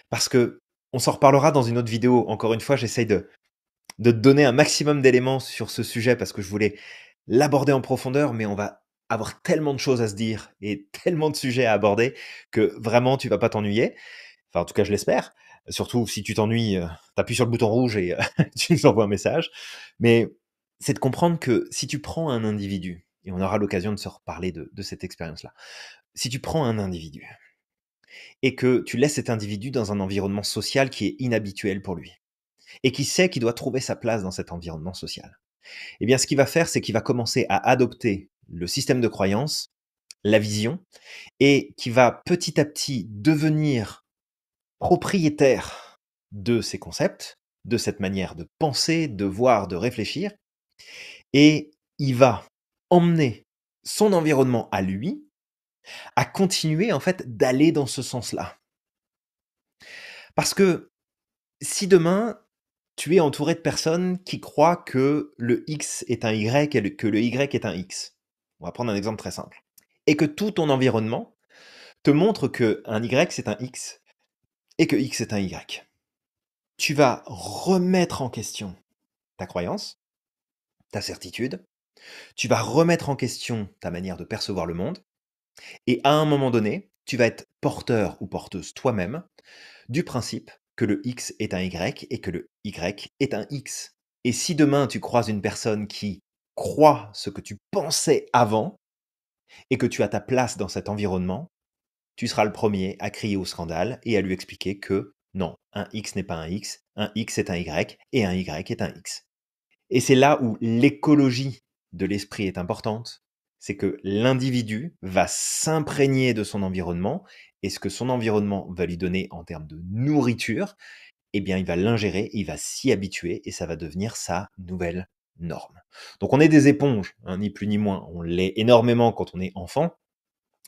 Parce que on s'en reparlera dans une autre vidéo. Encore une fois, j'essaye de, de te donner un maximum d'éléments sur ce sujet parce que je voulais l'aborder en profondeur, mais on va avoir tellement de choses à se dire et tellement de sujets à aborder que vraiment tu vas pas t'ennuyer. Enfin, en tout cas, je l'espère. Surtout si tu t'ennuies, euh, t'appuies sur le bouton rouge et euh, tu nous envoies un message. Mais c'est de comprendre que si tu prends un individu, et on aura l'occasion de se reparler de, cette expérience-là, si tu prends un individu et que tu laisses cet individu dans un environnement social qui est inhabituel pour lui, et qui sait qu'il doit trouver sa place dans cet environnement social, eh bien ce qu'il va faire, c'est qu'il va commencer à adopter le système de croyance, la vision, et qui va petit à petit devenir propriétaire de ces concepts, de cette manière de penser, de voir, de réfléchir, et il va emmener son environnement à lui à continuer en fait d'aller dans ce sens-là. Parce que si demain tu es entouré de personnes qui croient que le X est un Y et que le Y est un X, on va prendre un exemple très simple, et que tout ton environnement te montre que un Y c'est un X et que X est un Y, tu vas remettre en question ta croyance ta certitude, tu vas remettre en question ta manière de percevoir le monde, et à un moment donné, tu vas être porteur ou porteuse toi-même du principe que le X est un Y et que le Y est un X. Et si demain tu croises une personne qui croit ce que tu pensais avant et que tu as ta place dans cet environnement, tu seras le premier à crier au scandale et à lui expliquer que non, un X n'est pas un X, un X est un Y et un Y est un X. Et c'est là où l'écologie de l'esprit est importante, c'est que l'individu va s'imprégner de son environnement, et ce que son environnement va lui donner en termes de nourriture, eh bien il va l'ingérer, il va s'y habituer, et ça va devenir sa nouvelle norme. Donc on est des éponges, hein, ni plus ni moins, on l'est énormément quand on est enfant,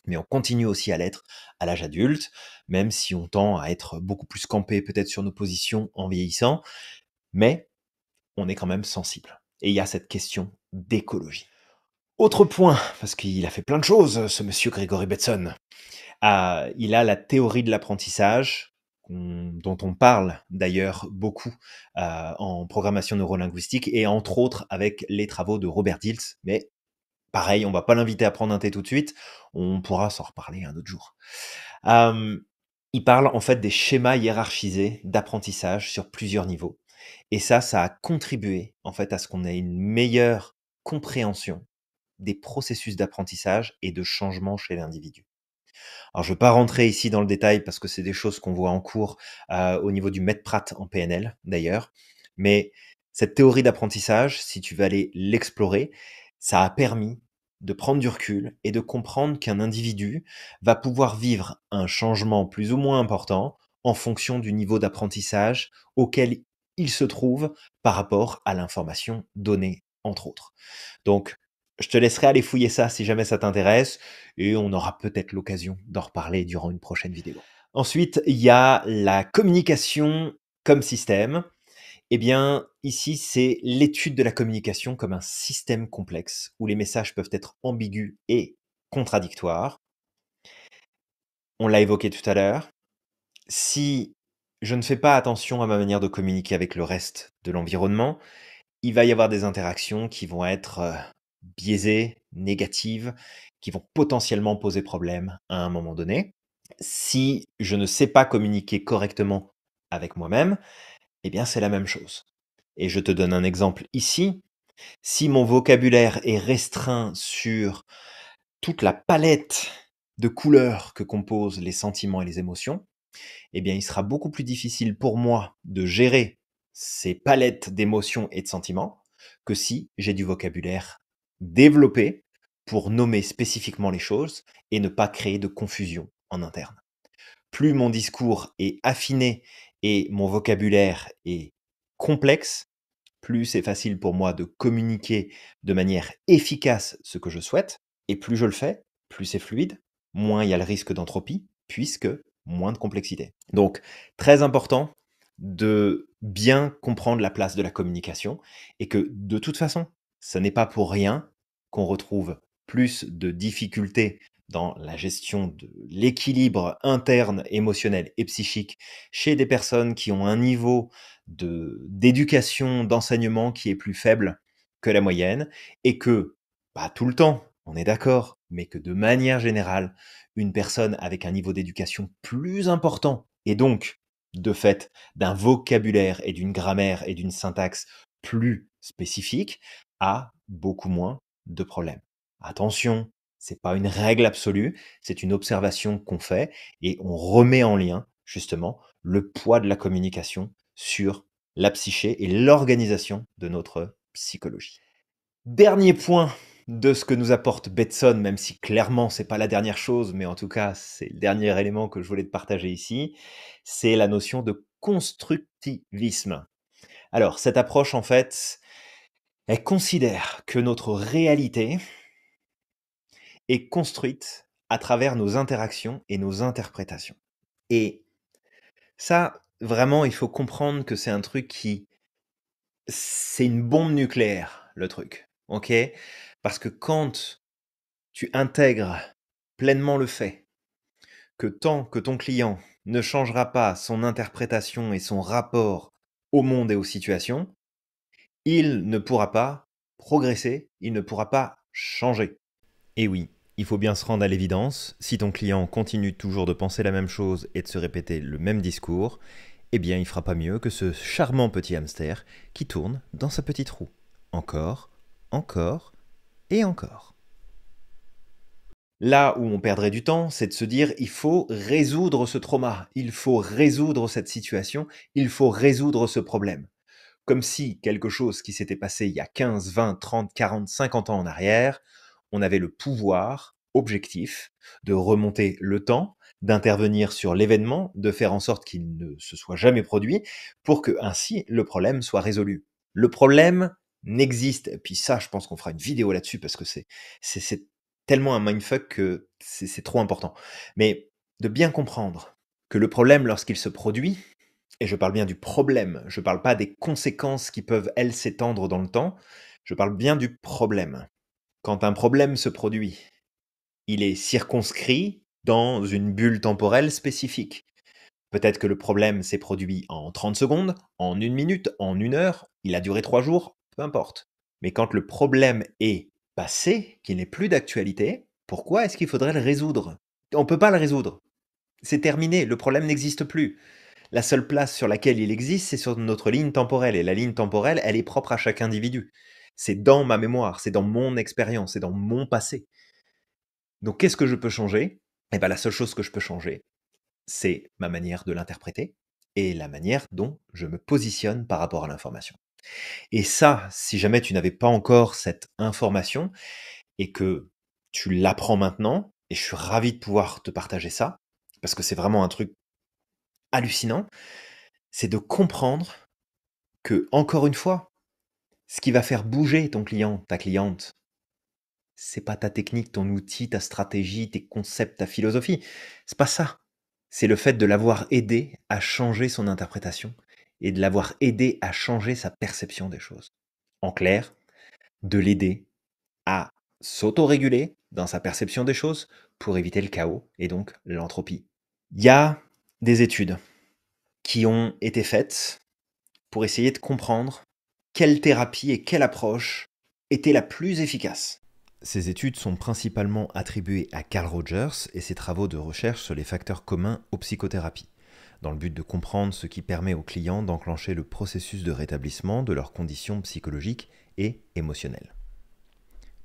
mais on continue aussi à l'être à l'âge adulte, même si on tend à être beaucoup plus campé peut-être sur nos positions en vieillissant. Mais on est quand même sensible. Et il y a cette question d'écologie. Autre point, parce qu'il a fait plein de choses, ce monsieur Grégory Betson. Ah, il a la théorie de l'apprentissage, dont on parle d'ailleurs beaucoup euh, en programmation neurolinguistique, et entre autres avec les travaux de Robert Dilts. Mais pareil, on va pas l'inviter à prendre un thé tout de suite, on pourra s'en reparler un autre jour. Euh, il parle en fait des schémas hiérarchisés d'apprentissage sur plusieurs niveaux. Et ça, ça a contribué en fait à ce qu'on ait une meilleure compréhension des processus d'apprentissage et de changement chez l'individu. Alors, je ne vais pas rentrer ici dans le détail parce que c'est des choses qu'on voit en cours euh, au niveau du Pratt en PNL d'ailleurs, mais cette théorie d'apprentissage, si tu veux aller l'explorer, ça a permis de prendre du recul et de comprendre qu'un individu va pouvoir vivre un changement plus ou moins important en fonction du niveau d'apprentissage auquel il se trouve par rapport à l'information donnée, entre autres. Donc, je te laisserai aller fouiller ça si jamais ça t'intéresse, et on aura peut-être l'occasion d'en reparler durant une prochaine vidéo. Ensuite, il y a la communication comme système. Eh bien, ici, c'est l'étude de la communication comme un système complexe où les messages peuvent être ambigus et contradictoires. On l'a évoqué tout à l'heure. Si je ne fais pas attention à ma manière de communiquer avec le reste de l'environnement, il va y avoir des interactions qui vont être euh, biaisées, négatives, qui vont potentiellement poser problème à un moment donné. Si je ne sais pas communiquer correctement avec moi-même, eh bien c'est la même chose. Et je te donne un exemple ici. Si mon vocabulaire est restreint sur toute la palette de couleurs que composent les sentiments et les émotions, eh bien, il sera beaucoup plus difficile pour moi de gérer ces palettes d'émotions et de sentiments que si j'ai du vocabulaire développé pour nommer spécifiquement les choses et ne pas créer de confusion en interne. Plus mon discours est affiné et mon vocabulaire est complexe, plus c'est facile pour moi de communiquer de manière efficace ce que je souhaite, et plus je le fais, plus c'est fluide, moins il y a le risque d'entropie, puisque moins de complexité. Donc, très important de bien comprendre la place de la communication et que de toute façon, ce n'est pas pour rien qu'on retrouve plus de difficultés dans la gestion de l'équilibre interne, émotionnel et psychique chez des personnes qui ont un niveau d'éducation, d'enseignement qui est plus faible que la moyenne et que, pas bah, tout le temps, on est d'accord, mais que de manière générale, une personne avec un niveau d'éducation plus important et donc, de fait, d'un vocabulaire et d'une grammaire et d'une syntaxe plus spécifiques, a beaucoup moins de problèmes. Attention, c'est pas une règle absolue, c'est une observation qu'on fait et on remet en lien justement le poids de la communication sur la psyché et l'organisation de notre psychologie. Dernier point de ce que nous apporte Betson, même si clairement c'est pas la dernière chose, mais en tout cas c'est le dernier élément que je voulais te partager ici, c'est la notion de constructivisme. Alors cette approche en fait, elle considère que notre réalité est construite à travers nos interactions et nos interprétations. Et ça, vraiment, il faut comprendre que c'est un truc qui... C'est une bombe nucléaire, le truc. Ok parce que quand tu intègres pleinement le fait que tant que ton client ne changera pas son interprétation et son rapport au monde et aux situations, il ne pourra pas progresser, il ne pourra pas changer. Et eh oui, il faut bien se rendre à l'évidence, si ton client continue toujours de penser la même chose et de se répéter le même discours, eh bien il fera pas mieux que ce charmant petit hamster qui tourne dans sa petite roue. Encore, encore et encore. Là où on perdrait du temps, c'est de se dire il faut résoudre ce trauma, il faut résoudre cette situation, il faut résoudre ce problème. Comme si quelque chose qui s'était passé il y a 15, 20, 30, 40, 50 ans en arrière, on avait le pouvoir objectif de remonter le temps, d'intervenir sur l'événement, de faire en sorte qu'il ne se soit jamais produit, pour que ainsi le problème soit résolu. Le problème, n'existe. Et puis ça, je pense qu'on fera une vidéo là-dessus parce que c'est tellement un mindfuck que c'est trop important. Mais de bien comprendre que le problème, lorsqu'il se produit, et je parle bien du problème, je ne parle pas des conséquences qui peuvent, elles, s'étendre dans le temps, je parle bien du problème. Quand un problème se produit, il est circonscrit dans une bulle temporelle spécifique. Peut-être que le problème s'est produit en 30 secondes, en une minute, en une heure, il a duré trois jours, peu importe. Mais quand le problème est passé, qu'il n'est plus d'actualité, pourquoi est-ce qu'il faudrait le résoudre On ne peut pas le résoudre. C'est terminé, le problème n'existe plus. La seule place sur laquelle il existe, c'est sur notre ligne temporelle. Et la ligne temporelle, elle est propre à chaque individu. C'est dans ma mémoire, c'est dans mon expérience, c'est dans mon passé. Donc qu'est-ce que je peux changer Eh bien la seule chose que je peux changer, c'est ma manière de l'interpréter et la manière dont je me positionne par rapport à l'information. Et ça, si jamais tu n'avais pas encore cette information et que tu l'apprends maintenant, et je suis ravi de pouvoir te partager ça, parce que c'est vraiment un truc hallucinant, c'est de comprendre que, encore une fois, ce qui va faire bouger ton client, ta cliente, c'est pas ta technique, ton outil, ta stratégie, tes concepts, ta philosophie. C'est pas ça. C'est le fait de l'avoir aidé à changer son interprétation et de l'avoir aidé à changer sa perception des choses. En clair, de l'aider à s'autoréguler dans sa perception des choses pour éviter le chaos et donc l'entropie. Il y a des études qui ont été faites pour essayer de comprendre quelle thérapie et quelle approche était la plus efficace. Ces études sont principalement attribuées à Carl Rogers et ses travaux de recherche sur les facteurs communs aux psychothérapies dans le but de comprendre ce qui permet aux clients d'enclencher le processus de rétablissement de leurs conditions psychologiques et émotionnelles.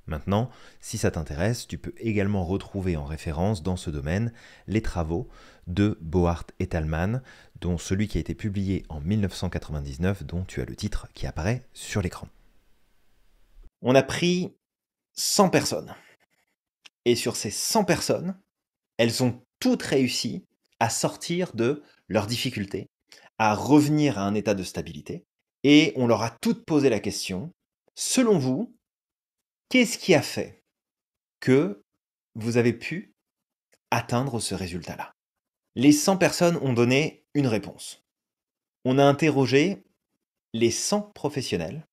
Maintenant, si ça t'intéresse, tu peux également retrouver en référence dans ce domaine les travaux de Boart et Talman, dont celui qui a été publié en 1999, dont tu as le titre qui apparaît sur l'écran. On a pris 100 personnes. Et sur ces 100 personnes, elles ont toutes réussi à sortir de leurs difficultés, à revenir à un état de stabilité. Et on leur a toutes posé la question, selon vous, qu'est-ce qui a fait que vous avez pu atteindre ce résultat-là Les 100 personnes ont donné une réponse. On a interrogé les 100 professionnels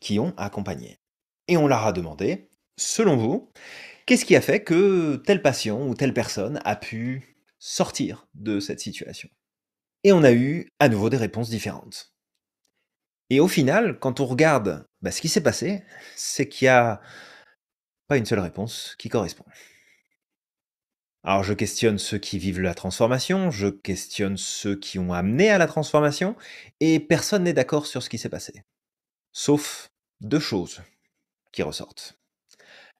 qui ont accompagné. Et on leur a demandé, selon vous, qu'est-ce qui a fait que tel patient ou telle personne a pu sortir de cette situation. Et on a eu à nouveau des réponses différentes. Et au final, quand on regarde bah, ce qui s'est passé, c'est qu'il n'y a pas une seule réponse qui correspond. Alors je questionne ceux qui vivent la transformation, je questionne ceux qui ont amené à la transformation, et personne n'est d'accord sur ce qui s'est passé. Sauf deux choses qui ressortent.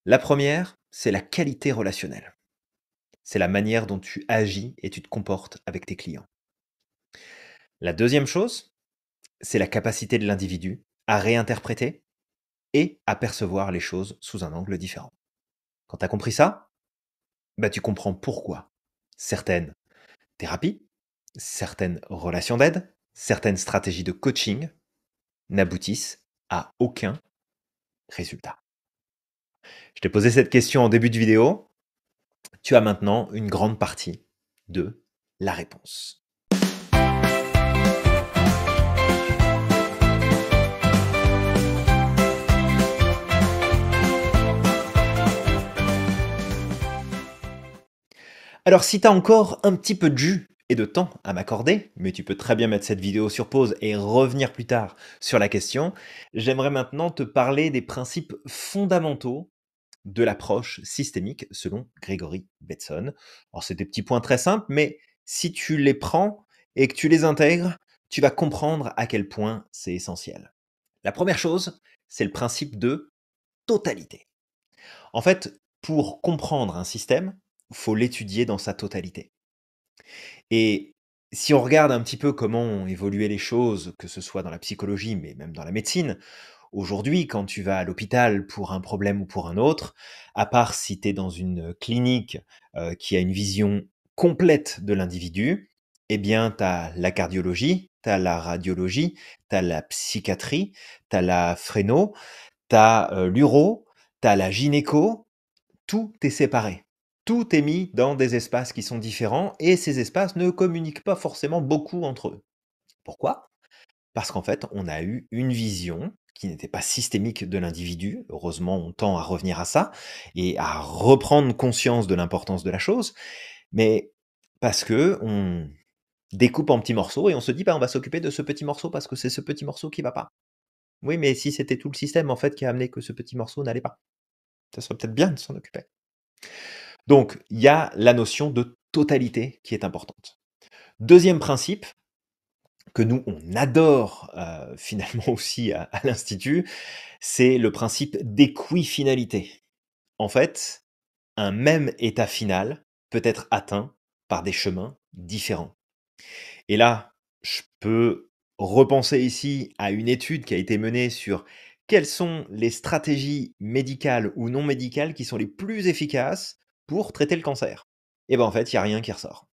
La première, c'est la qualité relationnelle c'est la manière dont tu agis et tu te comportes avec tes clients. La deuxième chose, c'est la capacité de l'individu à réinterpréter et à percevoir les choses sous un angle différent. Quand tu as compris ça, bah tu comprends pourquoi certaines thérapies, certaines relations d'aide, certaines stratégies de coaching n'aboutissent à aucun résultat. Je t'ai posé cette question en début de vidéo tu as maintenant une grande partie de la réponse. Alors si tu as encore un petit peu de jus et de temps à m'accorder, mais tu peux très bien mettre cette vidéo sur pause et revenir plus tard sur la question, j'aimerais maintenant te parler des principes fondamentaux de l'approche systémique selon Gregory Betson. Alors c'est des petits points très simples, mais si tu les prends et que tu les intègres, tu vas comprendre à quel point c'est essentiel. La première chose, c'est le principe de totalité. En fait, pour comprendre un système, il faut l'étudier dans sa totalité. Et si on regarde un petit peu comment ont les choses, que ce soit dans la psychologie, mais même dans la médecine, Aujourd'hui, quand tu vas à l'hôpital pour un problème ou pour un autre, à part si tu es dans une clinique euh, qui a une vision complète de l'individu, eh bien, tu as la cardiologie, tu as la radiologie, tu as la psychiatrie, tu as la fréno, tu as euh, l'uro, tu as la gynéco, tout est séparé. Tout est mis dans des espaces qui sont différents et ces espaces ne communiquent pas forcément beaucoup entre eux. Pourquoi Parce qu'en fait, on a eu une vision qui n'était pas systémique de l'individu. Heureusement, on tend à revenir à ça et à reprendre conscience de l'importance de la chose, mais parce que on découpe en petits morceaux et on se dit, bah, on va s'occuper de ce petit morceau parce que c'est ce petit morceau qui va pas. Oui, mais si c'était tout le système en fait qui a amené que ce petit morceau n'allait pas, ça serait peut-être bien de s'en occuper. Donc, il y a la notion de totalité qui est importante. Deuxième principe, que nous, on adore euh, finalement aussi à, l'Institut, c'est le principe d'équifinalité. En fait, un même état final peut être atteint par des chemins différents. Et là, je peux repenser ici à une étude qui a été menée sur quelles sont les stratégies médicales ou non médicales qui sont les plus efficaces pour traiter le cancer. Et bien en fait, il n'y a rien qui ressort.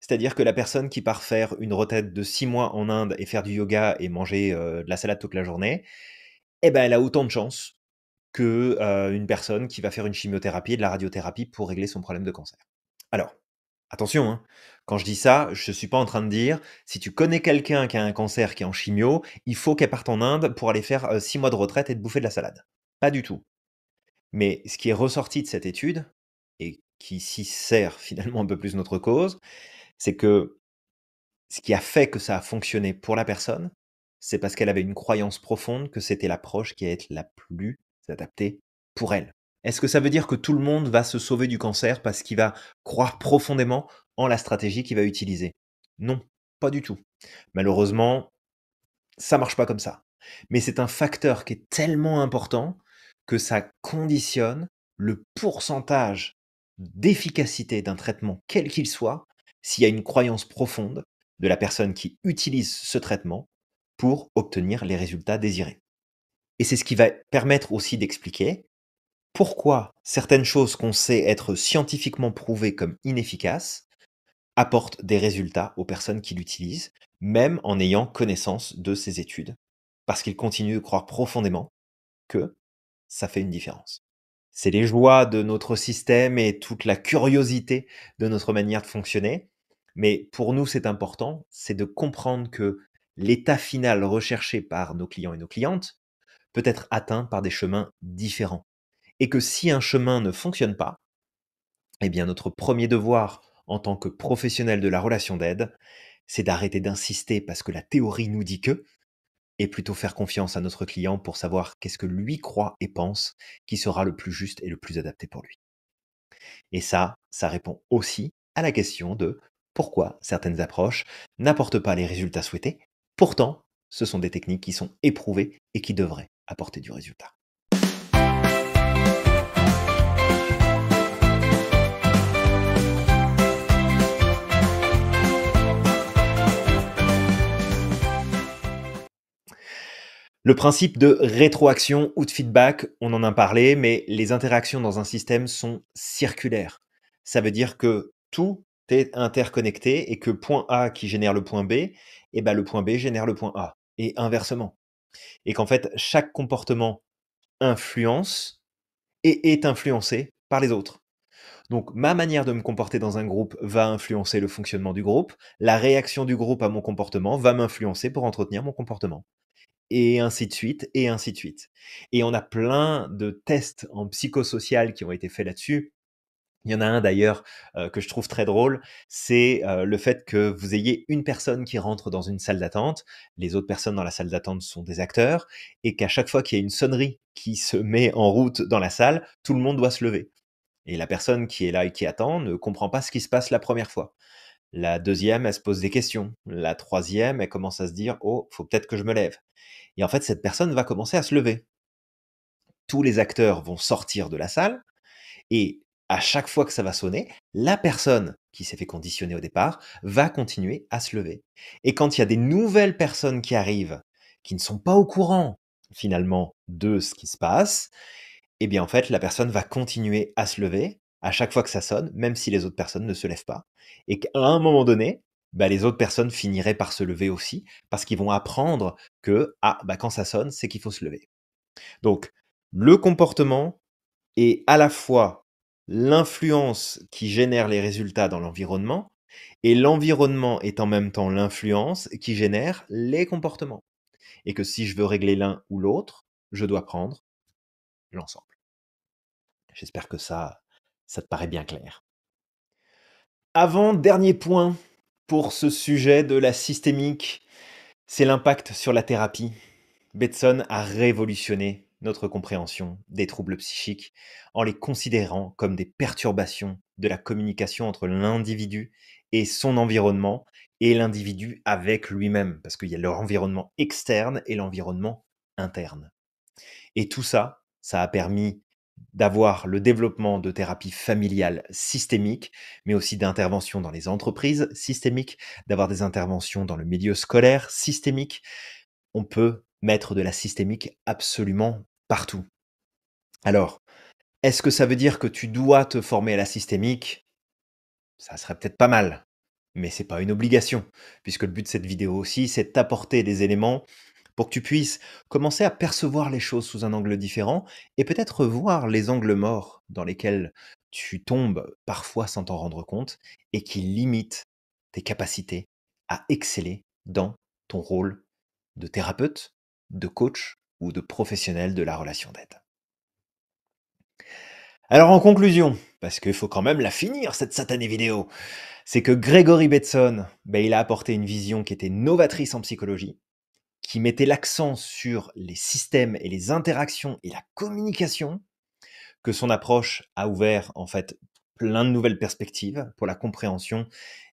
C'est-à-dire que la personne qui part faire une retraite de 6 mois en Inde et faire du yoga et manger euh, de la salade toute la journée, eh ben, elle a autant de chance qu'une euh, personne qui va faire une chimiothérapie et de la radiothérapie pour régler son problème de cancer. Alors, attention, hein, quand je dis ça, je ne suis pas en train de dire si tu connais quelqu'un qui a un cancer qui est en chimio, il faut qu'elle parte en Inde pour aller faire euh, six mois de retraite et de bouffer de la salade. Pas du tout. Mais ce qui est ressorti de cette étude, et qui s'y sert finalement un peu plus notre cause, c'est que ce qui a fait que ça a fonctionné pour la personne, c'est parce qu'elle avait une croyance profonde que c'était l'approche qui allait être la plus adaptée pour elle. Est-ce que ça veut dire que tout le monde va se sauver du cancer parce qu'il va croire profondément en la stratégie qu'il va utiliser Non, pas du tout. Malheureusement, ça marche pas comme ça. Mais c'est un facteur qui est tellement important que ça conditionne le pourcentage d'efficacité d'un traitement quel qu'il soit s'il y a une croyance profonde de la personne qui utilise ce traitement pour obtenir les résultats désirés. Et c'est ce qui va permettre aussi d'expliquer pourquoi certaines choses qu'on sait être scientifiquement prouvées comme inefficaces apportent des résultats aux personnes qui l'utilisent, même en ayant connaissance de ces études, parce qu'ils continuent de croire profondément que ça fait une différence. C'est les joies de notre système et toute la curiosité de notre manière de fonctionner mais pour nous, c'est important, c'est de comprendre que l'état final recherché par nos clients et nos clientes peut être atteint par des chemins différents. Et que si un chemin ne fonctionne pas, eh bien notre premier devoir en tant que professionnel de la relation d'aide, c'est d'arrêter d'insister parce que la théorie nous dit que, et plutôt faire confiance à notre client pour savoir qu'est-ce que lui croit et pense qui sera le plus juste et le plus adapté pour lui. Et ça, ça répond aussi à la question de pourquoi certaines approches n'apportent pas les résultats souhaités. Pourtant, ce sont des techniques qui sont éprouvées et qui devraient apporter du résultat. Le principe de rétroaction ou de feedback, on en a parlé, mais les interactions dans un système sont circulaires. Ça veut dire que tout interconnecté et que point A qui génère le point B, et eh ben le point B génère le point A et inversement. Et qu'en fait, chaque comportement influence et est influencé par les autres. Donc ma manière de me comporter dans un groupe va influencer le fonctionnement du groupe, la réaction du groupe à mon comportement va m'influencer pour entretenir mon comportement. Et ainsi de suite, et ainsi de suite. Et on a plein de tests en psychosocial qui ont été faits là-dessus. Il y en a un d'ailleurs euh, que je trouve très drôle, c'est euh, le fait que vous ayez une personne qui rentre dans une salle d'attente, les autres personnes dans la salle d'attente sont des acteurs, et qu'à chaque fois qu'il y a une sonnerie qui se met en route dans la salle, tout le monde doit se lever. Et la personne qui est là et qui attend ne comprend pas ce qui se passe la première fois. La deuxième, elle se pose des questions. La troisième, elle commence à se dire Oh, faut peut-être que je me lève. Et en fait, cette personne va commencer à se lever. Tous les acteurs vont sortir de la salle et à chaque fois que ça va sonner, la personne qui s'est fait conditionner au départ va continuer à se lever. Et quand il y a des nouvelles personnes qui arrivent, qui ne sont pas au courant finalement de ce qui se passe, eh bien en fait la personne va continuer à se lever à chaque fois que ça sonne, même si les autres personnes ne se lèvent pas. Et qu'à un moment donné, bah, les autres personnes finiraient par se lever aussi, parce qu'ils vont apprendre que ah, bah, quand ça sonne, c'est qu'il faut se lever. Donc, le comportement est à la fois l'influence qui génère les résultats dans l'environnement et l'environnement est en même temps l'influence qui génère les comportements. Et que si je veux régler l'un ou l'autre, je dois prendre l'ensemble. J'espère que ça, ça te paraît bien clair. Avant, dernier point pour ce sujet de la systémique, c'est l'impact sur la thérapie. Betson a révolutionné notre compréhension des troubles psychiques en les considérant comme des perturbations de la communication entre l'individu et son environnement et l'individu avec lui-même, parce qu'il y a leur environnement externe et l'environnement interne. Et tout ça, ça a permis d'avoir le développement de thérapies familiales systémiques, mais aussi d'interventions dans les entreprises systémiques, d'avoir des interventions dans le milieu scolaire systémique. On peut mettre de la systémique absolument partout. Alors, est-ce que ça veut dire que tu dois te former à la systémique Ça serait peut-être pas mal, mais c'est pas une obligation, puisque le but de cette vidéo aussi, c'est d'apporter des éléments pour que tu puisses commencer à percevoir les choses sous un angle différent et peut-être voir les angles morts dans lesquels tu tombes parfois sans t'en rendre compte et qui limitent tes capacités à exceller dans ton rôle de thérapeute, de coach ou de professionnels de la relation d'aide. Alors en conclusion, parce qu'il faut quand même la finir cette satanée vidéo, c'est que Gregory Bateson, ben, il a apporté une vision qui était novatrice en psychologie, qui mettait l'accent sur les systèmes et les interactions et la communication, que son approche a ouvert en fait plein de nouvelles perspectives pour la compréhension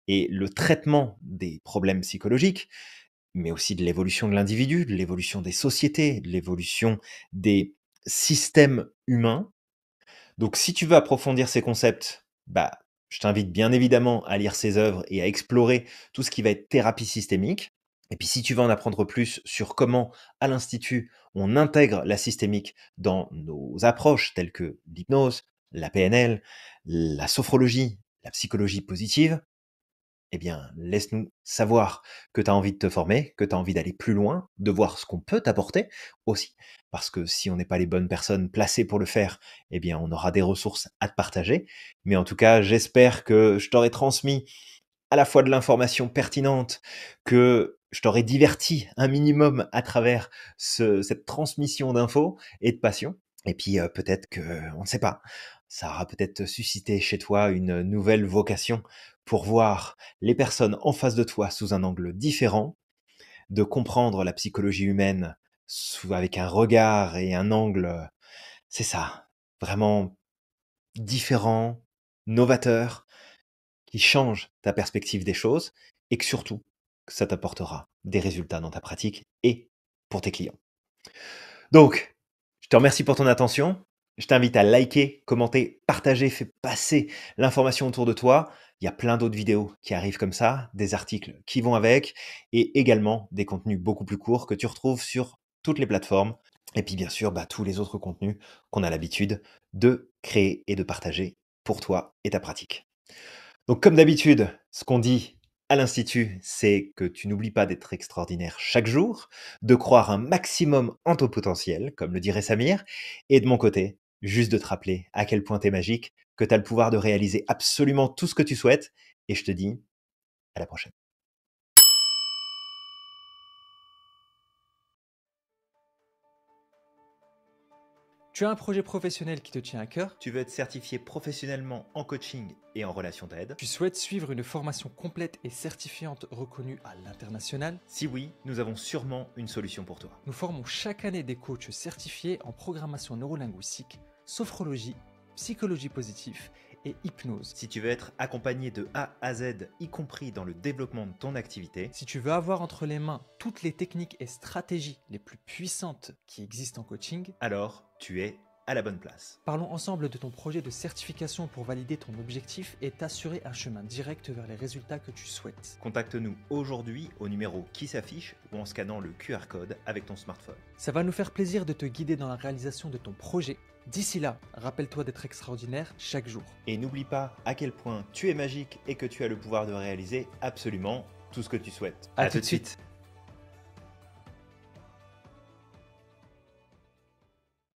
et le traitement des problèmes psychologiques, mais aussi de l'évolution de l'individu, de l'évolution des sociétés, de l'évolution des systèmes humains. Donc si tu veux approfondir ces concepts, bah, je t'invite bien évidemment à lire ses œuvres et à explorer tout ce qui va être thérapie systémique. Et puis si tu veux en apprendre plus sur comment à l'Institut on intègre la systémique dans nos approches telles que l'hypnose, la PNL, la sophrologie, la psychologie positive, eh bien, laisse-nous savoir que tu as envie de te former, que tu as envie d'aller plus loin, de voir ce qu'on peut t'apporter aussi. Parce que si on n'est pas les bonnes personnes placées pour le faire, eh bien, on aura des ressources à te partager. Mais en tout cas, j'espère que je t'aurai transmis à la fois de l'information pertinente, que je t'aurai diverti un minimum à travers cette transmission d'infos et de passion. Et puis euh, peut-être que, on ne sait pas, ça aura peut-être suscité chez toi une nouvelle vocation pour voir les personnes en face de toi sous un angle différent, de comprendre la psychologie humaine avec un regard et un angle, c'est ça, vraiment différent, novateur, qui change ta perspective des choses et que surtout, ça t'apportera des résultats dans ta pratique et pour tes clients. Donc, je te remercie pour ton attention. Je t'invite à liker, commenter, partager, faire passer l'information autour de toi il y a plein d'autres vidéos qui arrivent comme ça, des articles qui vont avec, et également des contenus beaucoup plus courts que tu retrouves sur toutes les plateformes, et puis bien sûr bah, tous les autres contenus qu'on a l'habitude de créer et de partager pour toi et ta pratique. Donc comme d'habitude, ce qu'on dit à l'Institut, c'est que tu n'oublies pas d'être extraordinaire chaque jour, de croire un maximum en ton potentiel, comme le dirait Samir, et de mon côté, juste de te rappeler à quel point tu es magique, que tu as le pouvoir de réaliser absolument tout ce que tu souhaites. Et je te dis à la prochaine. Tu as un projet professionnel qui te tient à cœur Tu veux être certifié professionnellement en coaching et en relation d'aide Tu souhaites suivre une formation complète et certifiante reconnue à l'international Si oui, nous avons sûrement une solution pour toi. Nous formons chaque année des coachs certifiés en programmation neurolinguistique, sophrologie psychologie positive et hypnose. Si tu veux être accompagné de A à Z, y compris dans le développement de ton activité. Si tu veux avoir entre les mains toutes les techniques et stratégies les plus puissantes qui existent en coaching, alors tu es à la bonne place. Parlons ensemble de ton projet de certification pour valider ton objectif et t'assurer un chemin direct vers les résultats que tu souhaites. Contacte-nous aujourd'hui au numéro qui s'affiche ou en scannant le QR code avec ton smartphone. Ça va nous faire plaisir de te guider dans la réalisation de ton projet D'ici là, rappelle-toi d'être extraordinaire chaque jour. Et n'oublie pas à quel point tu es magique et que tu as le pouvoir de réaliser absolument tout ce que tu souhaites. À, tout de suite.